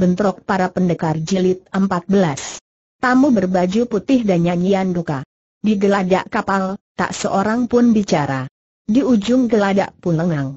bentrok para pendekar jilid 14. Tamu berbaju putih dan nyanyian duka. Di geladak kapal, tak seorang pun bicara. Di ujung geladak pun lengang,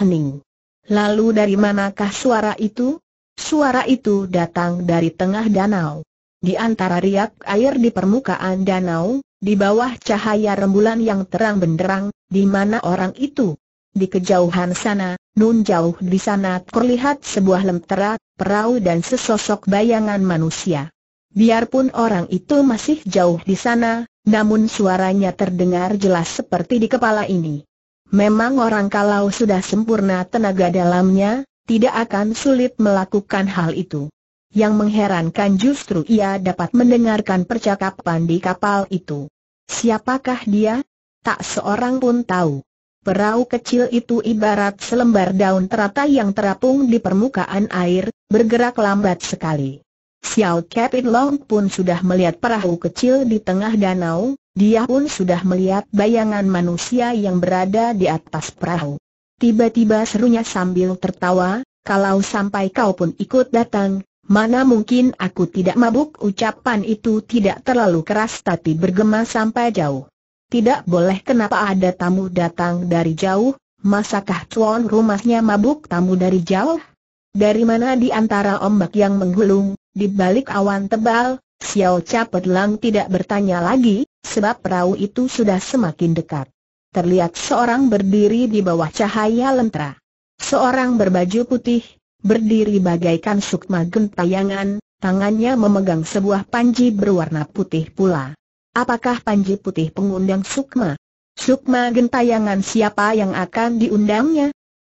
Hening. Lalu dari manakah suara itu? Suara itu datang dari tengah danau. Di antara riak air di permukaan danau, di bawah cahaya rembulan yang terang benderang, di mana orang itu? Di kejauhan sana, nun jauh di sana terlihat sebuah lentera perahu dan sesosok bayangan manusia. Biarpun orang itu masih jauh di sana, namun suaranya terdengar jelas seperti di kepala ini. Memang orang kalau sudah sempurna tenaga dalamnya, tidak akan sulit melakukan hal itu. Yang mengherankan justru ia dapat mendengarkan percakapan di kapal itu. Siapakah dia? Tak seorang pun tahu. Perahu kecil itu ibarat selembar daun teratai yang terapung di permukaan air, bergerak lambat sekali. Xiao Kepin Long pun sudah melihat perahu kecil di tengah danau, dia pun sudah melihat bayangan manusia yang berada di atas perahu. Tiba-tiba serunya sambil tertawa, kalau sampai kau pun ikut datang, mana mungkin aku tidak mabuk ucapan itu tidak terlalu keras tapi bergema sampai jauh. Tidak boleh kenapa ada tamu datang dari jauh, masakah tuan rumahnya mabuk tamu dari jauh? Dari mana di antara ombak yang menggulung, di balik awan tebal, Xiao Cha Lang tidak bertanya lagi, sebab perahu itu sudah semakin dekat. Terlihat seorang berdiri di bawah cahaya lentera. Seorang berbaju putih, berdiri bagaikan sukma gentayangan, tangannya memegang sebuah panji berwarna putih pula. Apakah panji putih pengundang sukma? Sukma gentayangan siapa yang akan diundangnya?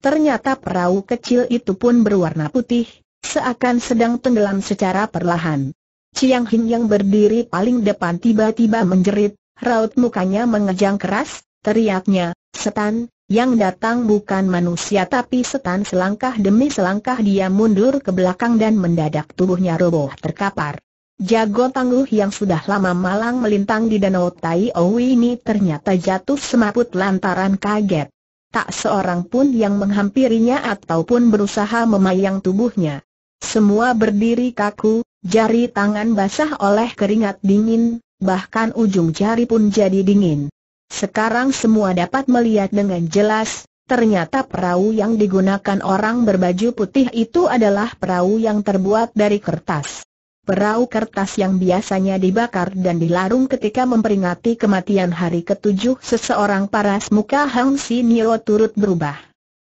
Ternyata perahu kecil itu pun berwarna putih, seakan sedang tenggelam secara perlahan. Chiang Hin yang berdiri paling depan tiba-tiba menjerit, raut mukanya mengejang keras, teriaknya, setan, yang datang bukan manusia tapi setan selangkah demi selangkah dia mundur ke belakang dan mendadak tubuhnya roboh terkapar. Jago tangguh yang sudah lama malang melintang di danau Tai Owi ini ternyata jatuh semaput lantaran kaget. Tak seorang pun yang menghampirinya ataupun berusaha memayang tubuhnya. Semua berdiri kaku, jari tangan basah oleh keringat dingin, bahkan ujung jari pun jadi dingin. Sekarang semua dapat melihat dengan jelas, ternyata perahu yang digunakan orang berbaju putih itu adalah perahu yang terbuat dari kertas. Perahu kertas yang biasanya dibakar dan dilarung ketika memperingati kematian hari ketujuh seseorang paras muka Hang Si Sinio turut berubah.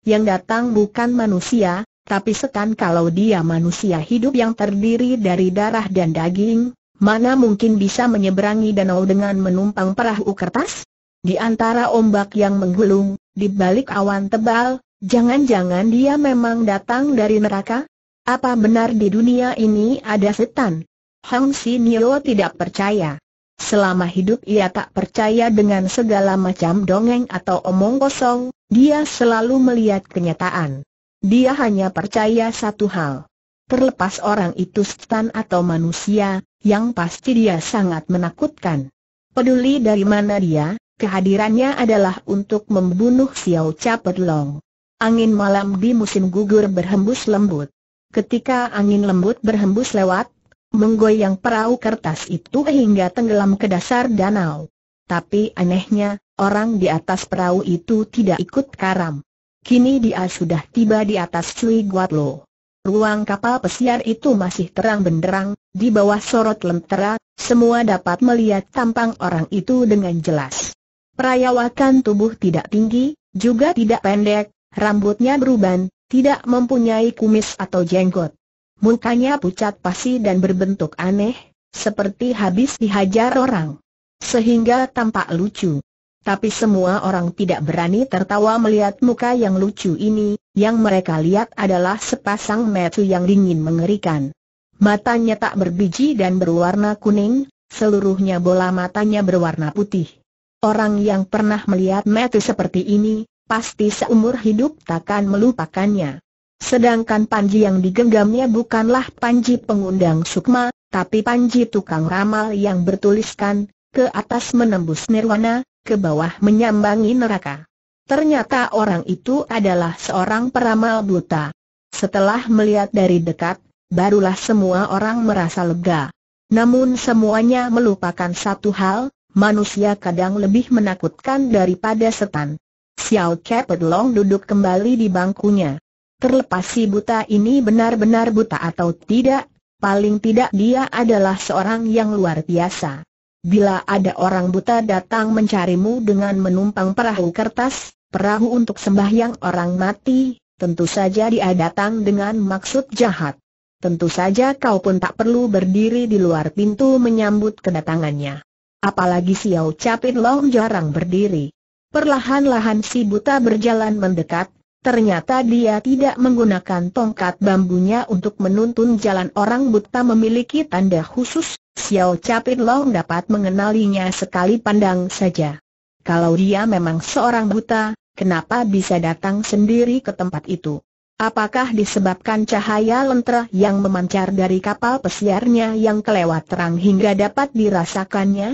Yang datang bukan manusia, tapi setan kalau dia manusia hidup yang terdiri dari darah dan daging, mana mungkin bisa menyeberangi danau dengan menumpang perahu kertas? Di antara ombak yang menggulung, di balik awan tebal, jangan-jangan dia memang datang dari neraka? Apa benar di dunia ini ada setan? Hang Nio tidak percaya. Selama hidup ia tak percaya dengan segala macam dongeng atau omong kosong, dia selalu melihat kenyataan. Dia hanya percaya satu hal. Terlepas orang itu setan atau manusia, yang pasti dia sangat menakutkan. Peduli dari mana dia, kehadirannya adalah untuk membunuh Xiao Cha Long. Angin malam di musim gugur berhembus lembut. Ketika angin lembut berhembus lewat, menggoyang perahu kertas itu hingga tenggelam ke dasar danau. Tapi anehnya, orang di atas perahu itu tidak ikut karam. Kini dia sudah tiba di atas Cui Guat Lo. Ruang kapal pesiar itu masih terang benderang, di bawah sorot lentera, semua dapat melihat tampang orang itu dengan jelas. Perayawakan tubuh tidak tinggi, juga tidak pendek, rambutnya beruban, tidak mempunyai kumis atau jenggot. Mukanya pucat pasi dan berbentuk aneh, seperti habis dihajar orang. Sehingga tampak lucu. Tapi semua orang tidak berani tertawa melihat muka yang lucu ini, yang mereka lihat adalah sepasang metu yang dingin mengerikan. Matanya tak berbiji dan berwarna kuning, seluruhnya bola matanya berwarna putih. Orang yang pernah melihat metu seperti ini, pasti seumur hidup takkan melupakannya. Sedangkan Panji yang digenggamnya bukanlah Panji pengundang Sukma, tapi Panji tukang ramal yang bertuliskan, ke atas menembus nirwana, ke bawah menyambangi neraka. Ternyata orang itu adalah seorang peramal buta. Setelah melihat dari dekat, barulah semua orang merasa lega. Namun semuanya melupakan satu hal, manusia kadang lebih menakutkan daripada setan. Xiao Kepet Long duduk kembali di bangkunya. Terlepas si buta ini benar-benar buta atau tidak, paling tidak dia adalah seorang yang luar biasa. Bila ada orang buta datang mencarimu dengan menumpang perahu kertas, perahu untuk sembahyang orang mati, tentu saja dia datang dengan maksud jahat. Tentu saja kau pun tak perlu berdiri di luar pintu menyambut kedatangannya. Apalagi Xiao Capit Long jarang berdiri. Perlahan-lahan si buta berjalan mendekat, ternyata dia tidak menggunakan tongkat bambunya untuk menuntun jalan orang buta memiliki tanda khusus, Xiao Capit Long dapat mengenalinya sekali pandang saja. Kalau dia memang seorang buta, kenapa bisa datang sendiri ke tempat itu? Apakah disebabkan cahaya lentera yang memancar dari kapal pesiarnya yang kelewat terang hingga dapat dirasakannya?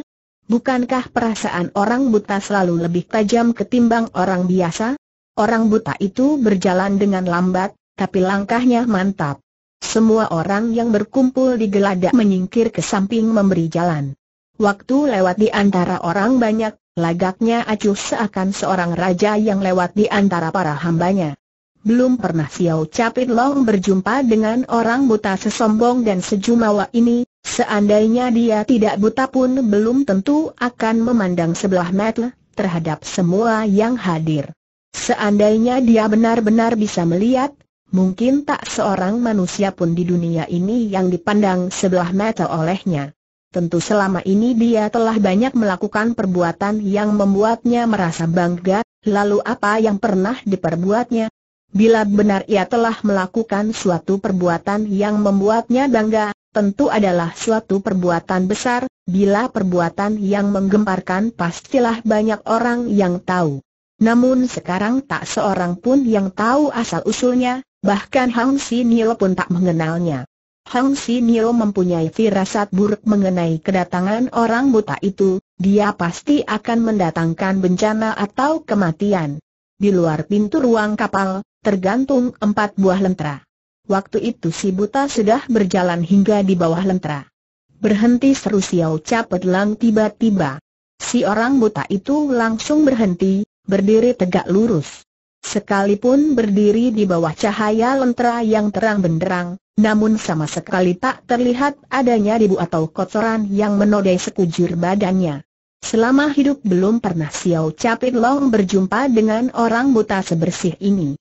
Bukankah perasaan orang buta selalu lebih tajam ketimbang orang biasa? Orang buta itu berjalan dengan lambat, tapi langkahnya mantap. Semua orang yang berkumpul di geladak menyingkir ke samping memberi jalan. Waktu lewat di antara orang banyak, lagaknya acuh seakan seorang raja yang lewat di antara para hambanya. Belum pernah Xiao Capit Long berjumpa dengan orang buta sesombong dan sejumawa ini, Seandainya dia tidak buta pun belum tentu akan memandang sebelah mata terhadap semua yang hadir. Seandainya dia benar-benar bisa melihat, mungkin tak seorang manusia pun di dunia ini yang dipandang sebelah mata olehnya. Tentu selama ini dia telah banyak melakukan perbuatan yang membuatnya merasa bangga, lalu apa yang pernah diperbuatnya? Bila benar ia telah melakukan suatu perbuatan yang membuatnya bangga, tentu adalah suatu perbuatan besar, bila perbuatan yang menggemparkan pastilah banyak orang yang tahu. Namun sekarang tak seorang pun yang tahu asal-usulnya, bahkan Hang Si Nilo pun tak mengenalnya. Hang Si Nio mempunyai firasat buruk mengenai kedatangan orang buta itu, dia pasti akan mendatangkan bencana atau kematian. Di luar pintu ruang kapal, tergantung empat buah lentera. Waktu itu si buta sudah berjalan hingga di bawah lentera. Berhenti seru Xiao Cha Pedlang tiba-tiba. Si orang buta itu langsung berhenti, berdiri tegak lurus. Sekalipun berdiri di bawah cahaya lentera yang terang benderang, namun sama sekali tak terlihat adanya debu atau kotoran yang menodai sekujur badannya. Selama hidup belum pernah Xiao Capit Long berjumpa dengan orang buta sebersih ini.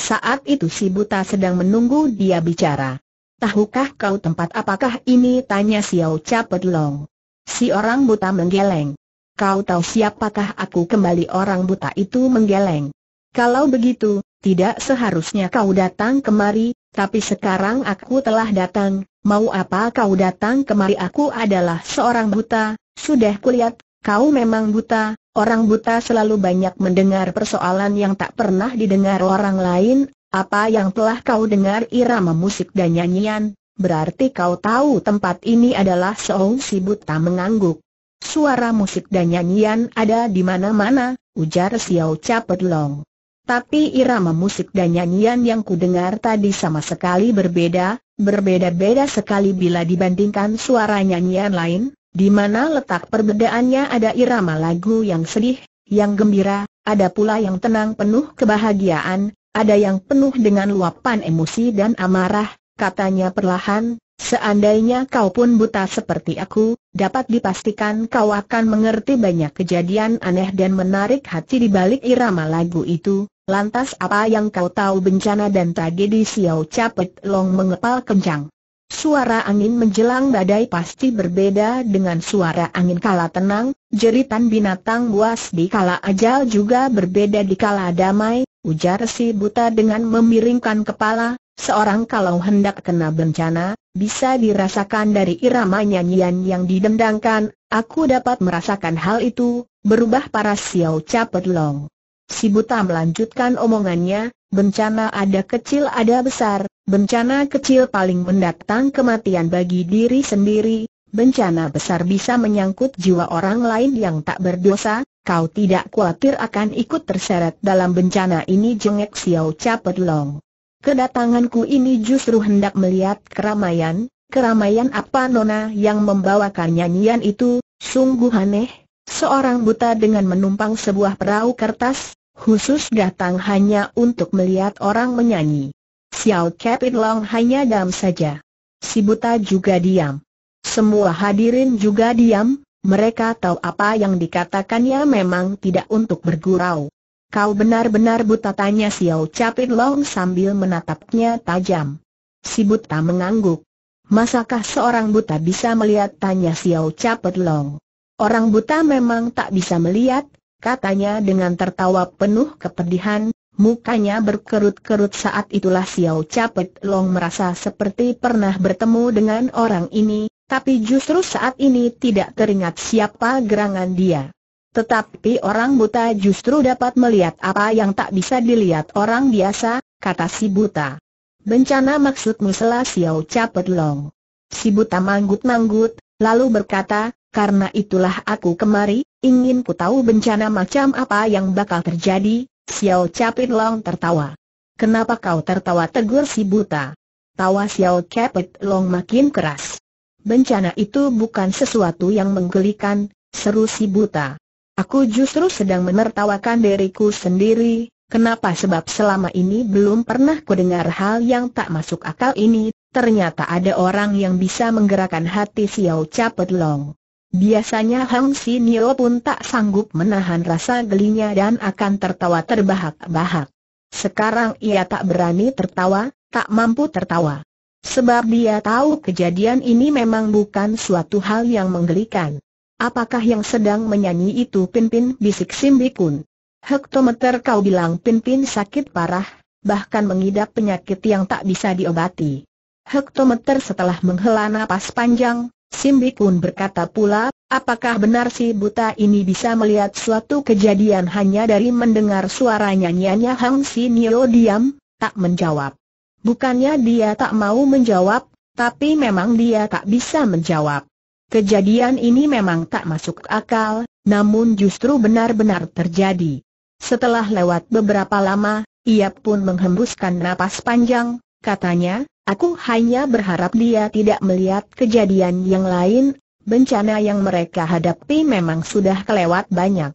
Saat itu si buta sedang menunggu dia bicara. Tahukah kau tempat apakah ini? Tanya Xiao Capet Long. Si orang buta menggeleng. Kau tahu siapakah aku kembali orang buta itu menggeleng. Kalau begitu, tidak seharusnya kau datang kemari, tapi sekarang aku telah datang, mau apa kau datang kemari aku adalah seorang buta, sudah kulihat, kau memang buta, Orang buta selalu banyak mendengar persoalan yang tak pernah didengar orang lain, apa yang telah kau dengar irama musik dan nyanyian, berarti kau tahu tempat ini adalah seorang si buta mengangguk. Suara musik dan nyanyian ada di mana-mana, ujar Xiao Capet Long. Tapi irama musik dan nyanyian yang kudengar tadi sama sekali berbeda, berbeda-beda sekali bila dibandingkan suara nyanyian lain, di mana letak perbedaannya ada irama lagu yang sedih, yang gembira, ada pula yang tenang penuh kebahagiaan, ada yang penuh dengan luapan emosi dan amarah, katanya perlahan, seandainya kau pun buta seperti aku, dapat dipastikan kau akan mengerti banyak kejadian aneh dan menarik hati di balik irama lagu itu, lantas apa yang kau tahu bencana dan tragedi Xiao Capet Long mengepal kencang. Suara angin menjelang badai pasti berbeda dengan suara angin kala tenang, jeritan binatang buas di kala ajal juga berbeda di kala damai, ujar si buta dengan memiringkan kepala, seorang kalau hendak kena bencana, bisa dirasakan dari irama nyanyian yang didendangkan, aku dapat merasakan hal itu, berubah para siau capet long. Si buta melanjutkan omongannya, bencana ada kecil ada besar, Bencana kecil paling mendatang kematian bagi diri sendiri, bencana besar bisa menyangkut jiwa orang lain yang tak berdosa, kau tidak khawatir akan ikut terseret dalam bencana ini jengek Xiao Capet Long. Kedatanganku ini justru hendak melihat keramaian, keramaian apa nona yang membawakan nyanyian itu, sungguh aneh, seorang buta dengan menumpang sebuah perahu kertas, khusus datang hanya untuk melihat orang menyanyi. Xiao Capit Long hanya diam saja. Si buta juga diam. Semua hadirin juga diam, mereka tahu apa yang dikatakannya memang tidak untuk bergurau. Kau benar-benar buta tanya Xiao Capit Long sambil menatapnya tajam. Si buta mengangguk. Masakah seorang buta bisa melihat tanya Xiao Capit Long? Orang buta memang tak bisa melihat, katanya dengan tertawa penuh kepedihan, Mukanya berkerut-kerut saat itulah Xiao Capet Long merasa seperti pernah bertemu dengan orang ini, tapi justru saat ini tidak teringat siapa gerangan dia. Tetapi orang buta justru dapat melihat apa yang tak bisa dilihat orang biasa, kata si buta. Bencana maksudmu selah Xiao Capet Long. Si buta manggut-manggut, lalu berkata, karena itulah aku kemari, ingin ku tahu bencana macam apa yang bakal terjadi, Xiao Capit Long tertawa. Kenapa kau tertawa tegur si buta? Tawa Xiao Capit Long makin keras. Bencana itu bukan sesuatu yang menggelikan, seru si buta. Aku justru sedang menertawakan diriku sendiri, kenapa sebab selama ini belum pernah dengar hal yang tak masuk akal ini, ternyata ada orang yang bisa menggerakkan hati Xiao Capit Long. Biasanya Hang Si Nio pun tak sanggup menahan rasa gelinya dan akan tertawa terbahak-bahak. Sekarang ia tak berani tertawa, tak mampu tertawa. Sebab dia tahu kejadian ini memang bukan suatu hal yang menggelikan. Apakah yang sedang menyanyi itu Pinpin bisik Simbikun? Hektometer kau bilang Pinpin sakit parah, bahkan mengidap penyakit yang tak bisa diobati. Hektometer setelah menghela napas panjang, Simbi pun berkata pula, apakah benar si buta ini bisa melihat suatu kejadian hanya dari mendengar suara nyanyiannya Hang Si Nio diam, tak menjawab. Bukannya dia tak mau menjawab, tapi memang dia tak bisa menjawab. Kejadian ini memang tak masuk akal, namun justru benar-benar terjadi. Setelah lewat beberapa lama, ia pun menghembuskan napas panjang, katanya, Aku hanya berharap dia tidak melihat kejadian yang lain, bencana yang mereka hadapi memang sudah kelewat banyak.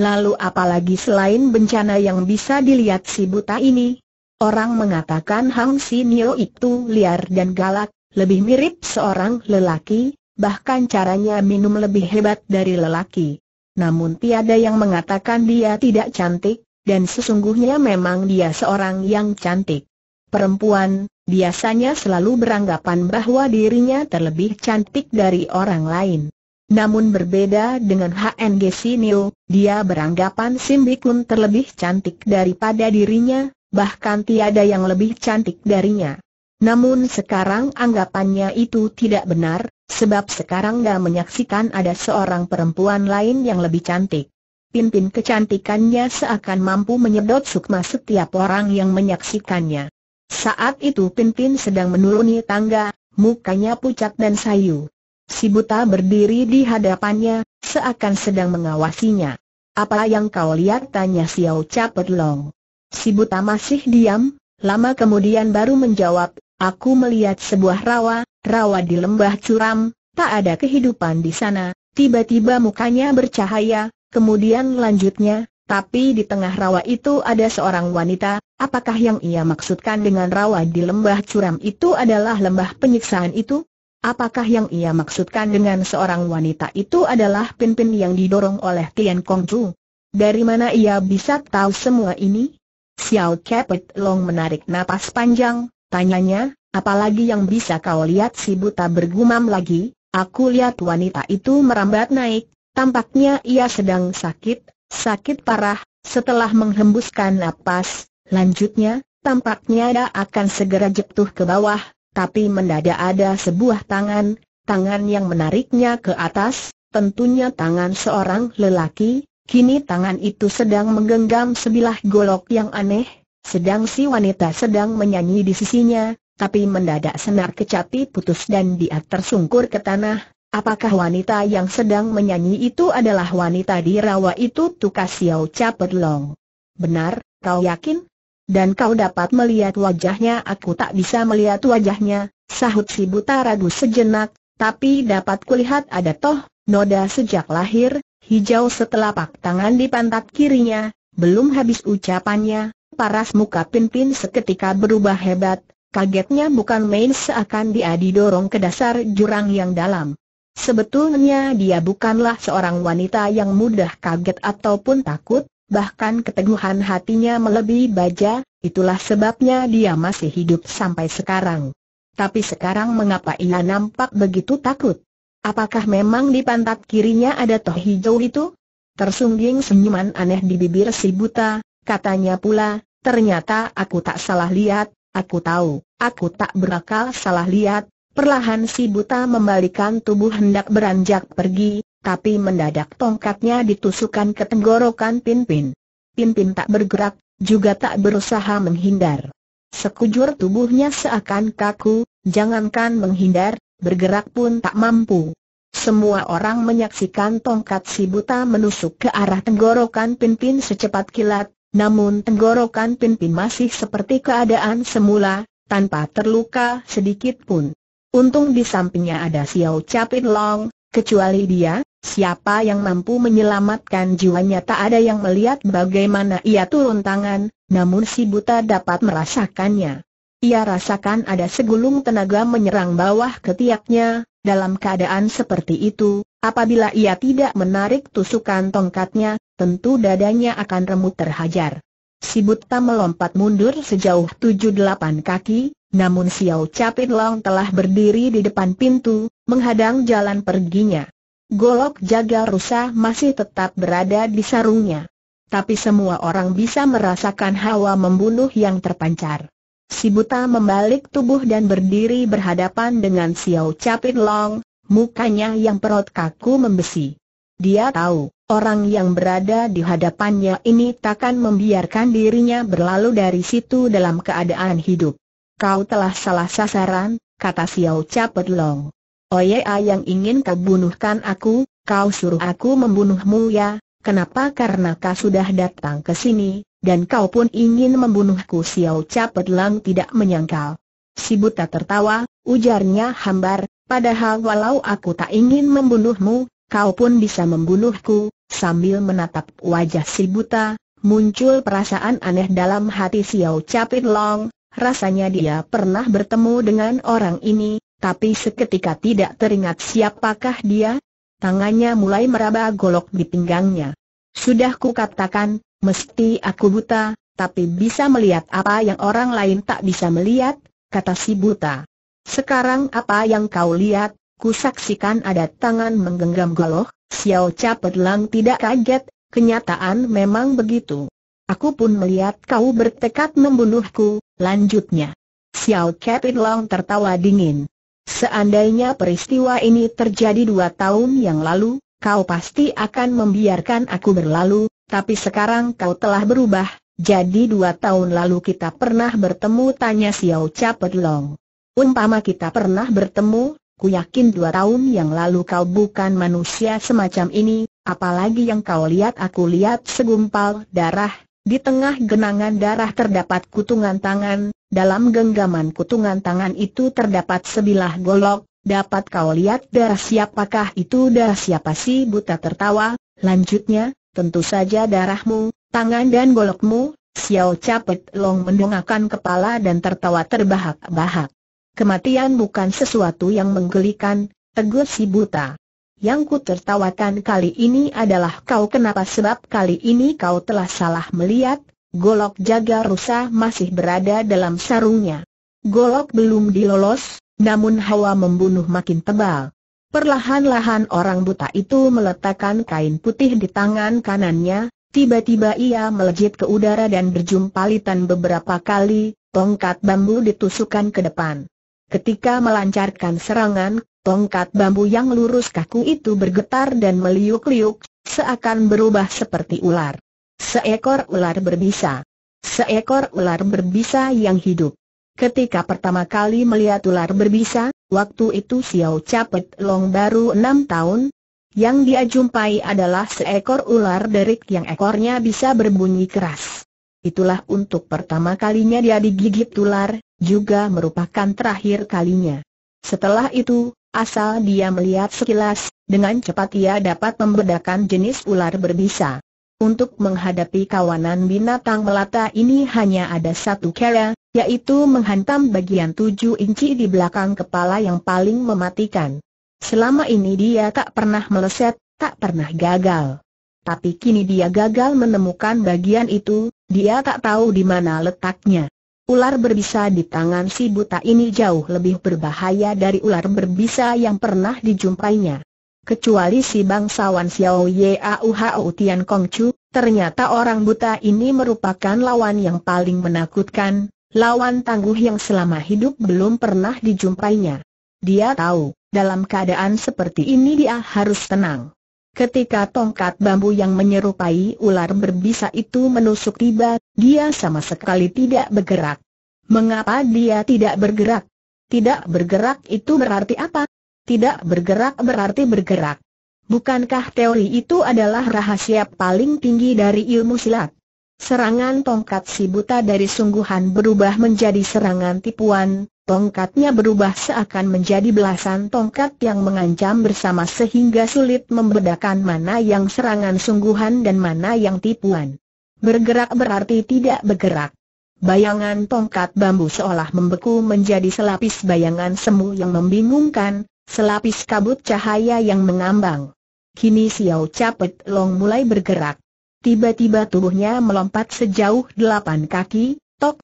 Lalu apalagi selain bencana yang bisa dilihat si buta ini? Orang mengatakan Hang Nio itu liar dan galak, lebih mirip seorang lelaki, bahkan caranya minum lebih hebat dari lelaki. Namun tiada yang mengatakan dia tidak cantik, dan sesungguhnya memang dia seorang yang cantik. Perempuan, biasanya selalu beranggapan bahwa dirinya terlebih cantik dari orang lain. Namun berbeda dengan HNG Sinil, dia beranggapan Simbikun terlebih cantik daripada dirinya, bahkan tiada yang lebih cantik darinya. Namun sekarang anggapannya itu tidak benar, sebab sekarang dia menyaksikan ada seorang perempuan lain yang lebih cantik. Pimpin kecantikannya seakan mampu menyedot sukma setiap orang yang menyaksikannya. Saat itu pintin sedang menuruni tangga, mukanya pucat dan sayu. Si buta berdiri di hadapannya, seakan sedang mengawasinya. Apa yang kau lihat? tanya Xiao Capet Long. Si buta masih diam, lama kemudian baru menjawab, aku melihat sebuah rawa, rawa di lembah curam, tak ada kehidupan di sana, tiba-tiba mukanya bercahaya, kemudian lanjutnya, tapi di tengah rawa itu ada seorang wanita, apakah yang ia maksudkan dengan rawa di lembah curam itu adalah lembah penyiksaan itu? Apakah yang ia maksudkan dengan seorang wanita itu adalah pimpin yang didorong oleh Tian Chu? Dari mana ia bisa tahu semua ini? Xiao Kepet Long menarik napas panjang, tanyanya, apalagi yang bisa kau lihat si buta bergumam lagi, aku lihat wanita itu merambat naik, tampaknya ia sedang sakit, Sakit parah, setelah menghembuskan napas, lanjutnya, tampaknya dia akan segera jatuh ke bawah, tapi mendadak ada sebuah tangan, tangan yang menariknya ke atas, tentunya tangan seorang lelaki, kini tangan itu sedang menggenggam sebilah golok yang aneh, sedang si wanita sedang menyanyi di sisinya, tapi mendadak senar kecapi putus dan dia tersungkur ke tanah, Apakah wanita yang sedang menyanyi itu adalah wanita di rawa itu Tukas Xiao Capet Long? Benar, kau yakin? Dan kau dapat melihat wajahnya aku tak bisa melihat wajahnya, sahut si buta ragu sejenak, tapi dapat kulihat ada toh, noda sejak lahir, hijau setelah pak tangan di pantat kirinya, belum habis ucapannya, paras muka pimpin seketika berubah hebat, kagetnya bukan main seakan dia didorong ke dasar jurang yang dalam. Sebetulnya dia bukanlah seorang wanita yang mudah kaget ataupun takut, bahkan keteguhan hatinya melebihi baja, itulah sebabnya dia masih hidup sampai sekarang. Tapi sekarang mengapa ia nampak begitu takut? Apakah memang di pantat kirinya ada toh hijau itu? Tersungging senyuman aneh di bibir si buta, katanya pula, ternyata aku tak salah lihat, aku tahu, aku tak berakal salah lihat, Perlahan si buta membalikan tubuh hendak beranjak pergi, tapi mendadak tongkatnya ditusukkan ke tenggorokan Pinpin. Pinpin tak bergerak, juga tak berusaha menghindar. Sekujur tubuhnya seakan kaku, jangankan menghindar, bergerak pun tak mampu. Semua orang menyaksikan tongkat si buta menusuk ke arah tenggorokan Pinpin secepat kilat, namun tenggorokan Pinpin masih seperti keadaan semula, tanpa terluka sedikit pun. Untung di sampingnya ada Xiao Capit Long, kecuali dia, siapa yang mampu menyelamatkan jiwanya tak ada yang melihat bagaimana ia turun tangan, namun si buta dapat merasakannya. Ia rasakan ada segulung tenaga menyerang bawah ketiaknya, dalam keadaan seperti itu, apabila ia tidak menarik tusukan tongkatnya, tentu dadanya akan remuk terhajar. Si buta melompat mundur sejauh 7-8 kaki, namun Xiao Capit Long telah berdiri di depan pintu, menghadang jalan perginya. Golok jaga rusa masih tetap berada di sarungnya. Tapi semua orang bisa merasakan hawa membunuh yang terpancar. Si buta membalik tubuh dan berdiri berhadapan dengan Xiao Capit Long, mukanya yang perut kaku membesi. Dia tahu, orang yang berada di hadapannya ini takkan membiarkan dirinya berlalu dari situ dalam keadaan hidup. Kau telah salah sasaran, kata Xiao Capet Long. Oye oh ya, yang ingin kau bunuhkan aku, kau suruh aku membunuhmu ya, kenapa karena kau sudah datang ke sini, dan kau pun ingin membunuhku Xiao Capet Long tidak menyangkal. Si buta tertawa, ujarnya hambar, padahal walau aku tak ingin membunuhmu, kau pun bisa membunuhku, sambil menatap wajah si buta, muncul perasaan aneh dalam hati Xiao Capit Long, Rasanya dia pernah bertemu dengan orang ini, tapi seketika tidak teringat siapakah dia. Tangannya mulai meraba golok di pinggangnya. Sudah katakan, mesti aku buta, tapi bisa melihat apa yang orang lain tak bisa melihat, kata si buta. Sekarang apa yang kau lihat, kusaksikan ada tangan menggenggam golok, Xiao Cha Pedlang tidak kaget, kenyataan memang begitu. Aku pun melihat kau bertekad membunuhku, Lanjutnya, Xiao Kepin Long tertawa dingin. Seandainya peristiwa ini terjadi dua tahun yang lalu, kau pasti akan membiarkan aku berlalu, tapi sekarang kau telah berubah, jadi dua tahun lalu kita pernah bertemu tanya Xiao Capet Long. Umpama kita pernah bertemu, ku yakin dua tahun yang lalu kau bukan manusia semacam ini, apalagi yang kau lihat aku lihat segumpal darah, di tengah genangan darah terdapat kutungan tangan, dalam genggaman kutungan tangan itu terdapat sebilah golok, dapat kau lihat darah siapakah itu darah siapa sih? buta tertawa, lanjutnya, tentu saja darahmu, tangan dan golokmu, Xiao Capet Long mendongakkan kepala dan tertawa terbahak-bahak. Kematian bukan sesuatu yang menggelikan, tegur si buta. Yang ku tertawakan kali ini adalah kau kenapa sebab kali ini kau telah salah melihat, golok jaga rusa masih berada dalam sarungnya. Golok belum dilolos, namun hawa membunuh makin tebal. Perlahan-lahan orang buta itu meletakkan kain putih di tangan kanannya, tiba-tiba ia melejit ke udara dan berjumpalitan beberapa kali, tongkat bambu ditusukkan ke depan. Ketika melancarkan serangan, Tongkat bambu yang lurus kaku itu bergetar dan meliuk-liuk, seakan berubah seperti ular. Seekor ular berbisa. Seekor ular berbisa yang hidup. Ketika pertama kali melihat ular berbisa, waktu itu Xiao Capet Long baru enam tahun. Yang dia jumpai adalah seekor ular derik yang ekornya bisa berbunyi keras. Itulah untuk pertama kalinya dia digigit ular, juga merupakan terakhir kalinya. Setelah itu, Asal dia melihat sekilas, dengan cepat ia dapat membedakan jenis ular berbisa. Untuk menghadapi kawanan binatang melata ini hanya ada satu cara, yaitu menghantam bagian tujuh inci di belakang kepala yang paling mematikan. Selama ini dia tak pernah meleset, tak pernah gagal. Tapi kini dia gagal menemukan bagian itu, dia tak tahu di mana letaknya. Ular berbisa di tangan si buta ini jauh lebih berbahaya dari ular berbisa yang pernah dijumpainya. Kecuali si bangsawan Xiao Yau Hao Tian Kong Chu, ternyata orang buta ini merupakan lawan yang paling menakutkan, lawan tangguh yang selama hidup belum pernah dijumpainya. Dia tahu, dalam keadaan seperti ini dia harus tenang. Ketika tongkat bambu yang menyerupai ular berbisa itu menusuk tiba, dia sama sekali tidak bergerak. Mengapa dia tidak bergerak? Tidak bergerak itu berarti apa? Tidak bergerak berarti bergerak. Bukankah teori itu adalah rahasia paling tinggi dari ilmu silat? Serangan tongkat si buta dari sungguhan berubah menjadi serangan tipuan, tongkatnya berubah seakan menjadi belasan tongkat yang mengancam bersama sehingga sulit membedakan mana yang serangan sungguhan dan mana yang tipuan. Bergerak berarti tidak bergerak. Bayangan tongkat bambu seolah membeku menjadi selapis bayangan semu yang membingungkan, selapis kabut cahaya yang mengambang. Kini Xiao Capet Long mulai bergerak. Tiba-tiba tubuhnya melompat sejauh delapan kaki, tok,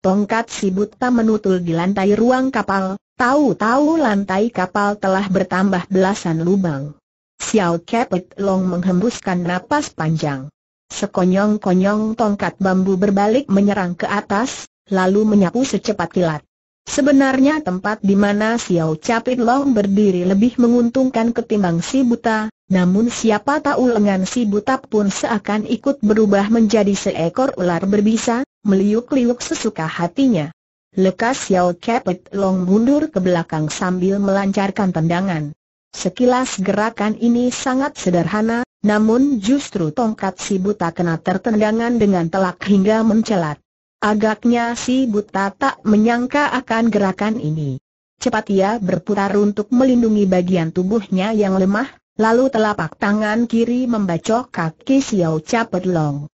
Tongkat si buta menutul di lantai ruang kapal, tahu-tahu lantai kapal telah bertambah belasan lubang. Xiao Kepet Long menghembuskan napas panjang. Sekonyong-konyong tongkat bambu berbalik menyerang ke atas, lalu menyapu secepat kilat. Sebenarnya tempat di mana Xiao Capit Long berdiri lebih menguntungkan ketimbang si buta, namun siapa tahu lengan si buta pun seakan ikut berubah menjadi seekor ular berbisa, meliuk-liuk sesuka hatinya. Lekas Yao Kepet Long mundur ke belakang sambil melancarkan tendangan. Sekilas gerakan ini sangat sederhana, namun justru tongkat si buta kena tertendangan dengan telak hingga mencelat. Agaknya si buta tak menyangka akan gerakan ini. Cepat ia berputar untuk melindungi bagian tubuhnya yang lemah, lalu telapak tangan kiri membacok kaki Xiao Capet Long.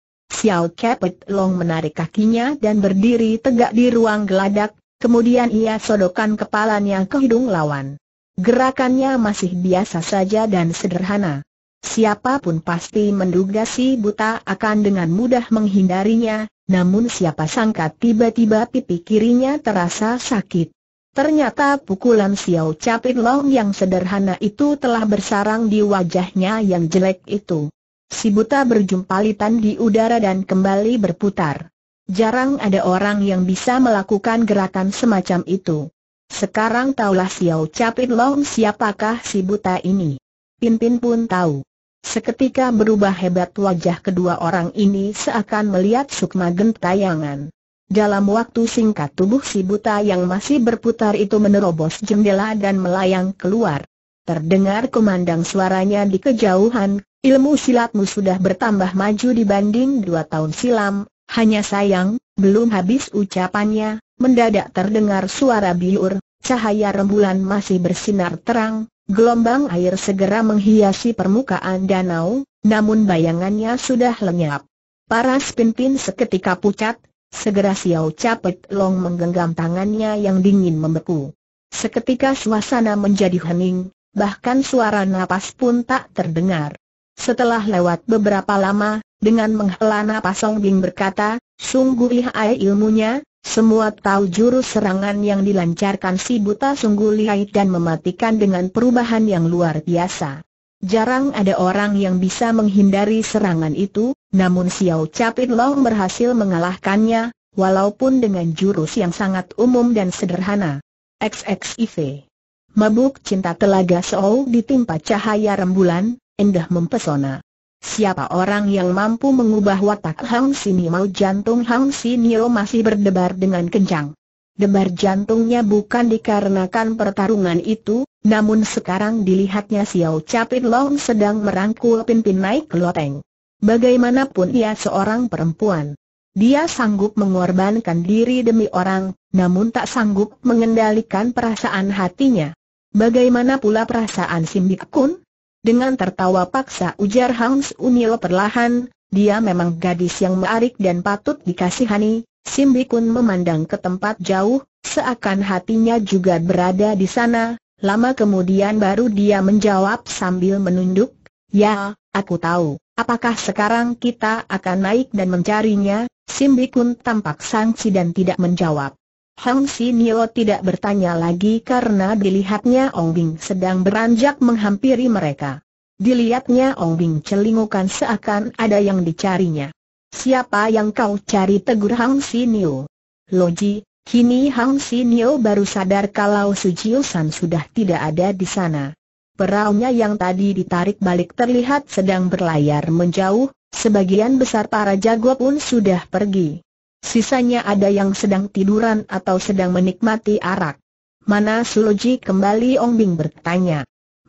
Xiao Kepet Long menarik kakinya dan berdiri tegak di ruang geladak, kemudian ia sodokan kepalanya ke hidung lawan. Gerakannya masih biasa saja dan sederhana. Siapapun pasti menduga si buta akan dengan mudah menghindarinya, namun siapa sangka tiba-tiba pipi kirinya terasa sakit. Ternyata pukulan Xiao Capit Long yang sederhana itu telah bersarang di wajahnya yang jelek itu si buta berjumpa litan di udara dan kembali berputar. Jarang ada orang yang bisa melakukan gerakan semacam itu. Sekarang taulah Xiao Capit Long siapakah si buta ini. Pimpin pun tahu. Seketika berubah hebat wajah kedua orang ini seakan melihat sukma gentayangan. Dalam waktu singkat tubuh si buta yang masih berputar itu menerobos jendela dan melayang keluar. Terdengar kumandang suaranya di kejauhan, Ilmu silatmu sudah bertambah maju dibanding dua tahun silam, hanya sayang, belum habis ucapannya, mendadak terdengar suara biur, cahaya rembulan masih bersinar terang, gelombang air segera menghiasi permukaan danau, namun bayangannya sudah lenyap. Para spinpin seketika pucat, segera Xiao Capet Long menggenggam tangannya yang dingin membeku. Seketika suasana menjadi hening, bahkan suara napas pun tak terdengar. Setelah lewat beberapa lama, dengan menghela napas Song Bing berkata, sungguh lihai ilmunya, semua tahu jurus serangan yang dilancarkan si buta sungguh lihai dan mematikan dengan perubahan yang luar biasa. Jarang ada orang yang bisa menghindari serangan itu, namun Xiao Capit Long berhasil mengalahkannya, walaupun dengan jurus yang sangat umum dan sederhana. XXIV Mabuk cinta telaga Sou ditimpa cahaya rembulan, indah mempesona. Siapa orang yang mampu mengubah watak Hang Mau jantung Hang Sinio masih berdebar dengan kencang. Debar jantungnya bukan dikarenakan pertarungan itu, namun sekarang dilihatnya Xiao Capit Long sedang merangkul pimpin naik loteng. Bagaimanapun ia seorang perempuan. Dia sanggup mengorbankan diri demi orang, namun tak sanggup mengendalikan perasaan hatinya. Bagaimana pula perasaan Simbik Kun? Dengan tertawa paksa ujar Hans Unil perlahan, dia memang gadis yang menarik dan patut dikasihani. Simbi Kun memandang ke tempat jauh, seakan hatinya juga berada di sana. Lama kemudian baru dia menjawab sambil menunduk, Ya, aku tahu. Apakah sekarang kita akan naik dan mencarinya? Simbi Kun tampak sangsi dan tidak menjawab. Hang Sinio tidak bertanya lagi karena dilihatnya Ong Bing sedang beranjak menghampiri mereka. Dilihatnya Ong Bing celingukan seakan ada yang dicarinya. Siapa yang kau cari tegur Hang Sinio? Loji, kini Hang Sinio baru sadar kalau Sujiusan sudah tidak ada di sana. Peraunya yang tadi ditarik balik terlihat sedang berlayar menjauh, sebagian besar para jago pun sudah pergi. Sisanya ada yang sedang tiduran atau sedang menikmati arak. Mana Suloji kembali Ong Bing bertanya.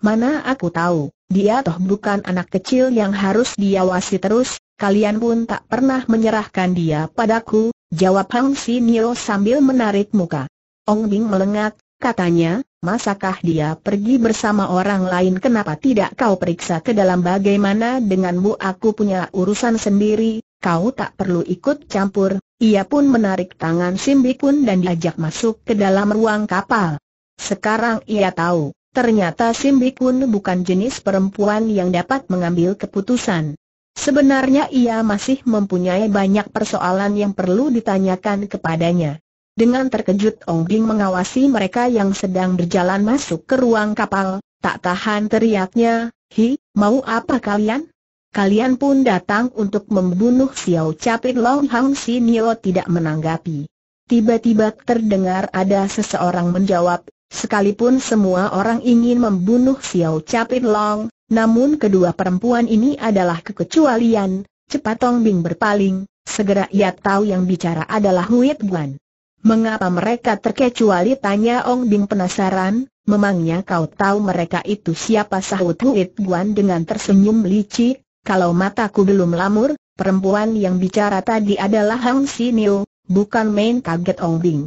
Mana aku tahu, dia toh bukan anak kecil yang harus diawasi terus, kalian pun tak pernah menyerahkan dia padaku, jawab Hang Si Nio sambil menarik muka. Ong Bing melengat, katanya, masakah dia pergi bersama orang lain kenapa tidak kau periksa ke dalam bagaimana denganmu aku punya urusan sendiri, kau tak perlu ikut campur, ia pun menarik tangan Simbikun dan diajak masuk ke dalam ruang kapal. Sekarang ia tahu, ternyata Simbikun bukan jenis perempuan yang dapat mengambil keputusan. Sebenarnya ia masih mempunyai banyak persoalan yang perlu ditanyakan kepadanya. Dengan terkejut Ong Bing mengawasi mereka yang sedang berjalan masuk ke ruang kapal, tak tahan teriaknya, Hi, mau apa kalian? kalian pun datang untuk membunuh Xiao Capit Long Hang Nio tidak menanggapi. Tiba-tiba terdengar ada seseorang menjawab, sekalipun semua orang ingin membunuh Xiao Capit Long, namun kedua perempuan ini adalah kekecualian, cepat Tong Bing berpaling, segera ia tahu yang bicara adalah Huit Guan. Mengapa mereka terkecuali tanya Ong Bing penasaran, memangnya kau tahu mereka itu siapa sahut Huit Guan dengan tersenyum licik, kalau mataku belum lamur, perempuan yang bicara tadi adalah Hang Sinio, bukan main kaget Ong Bing.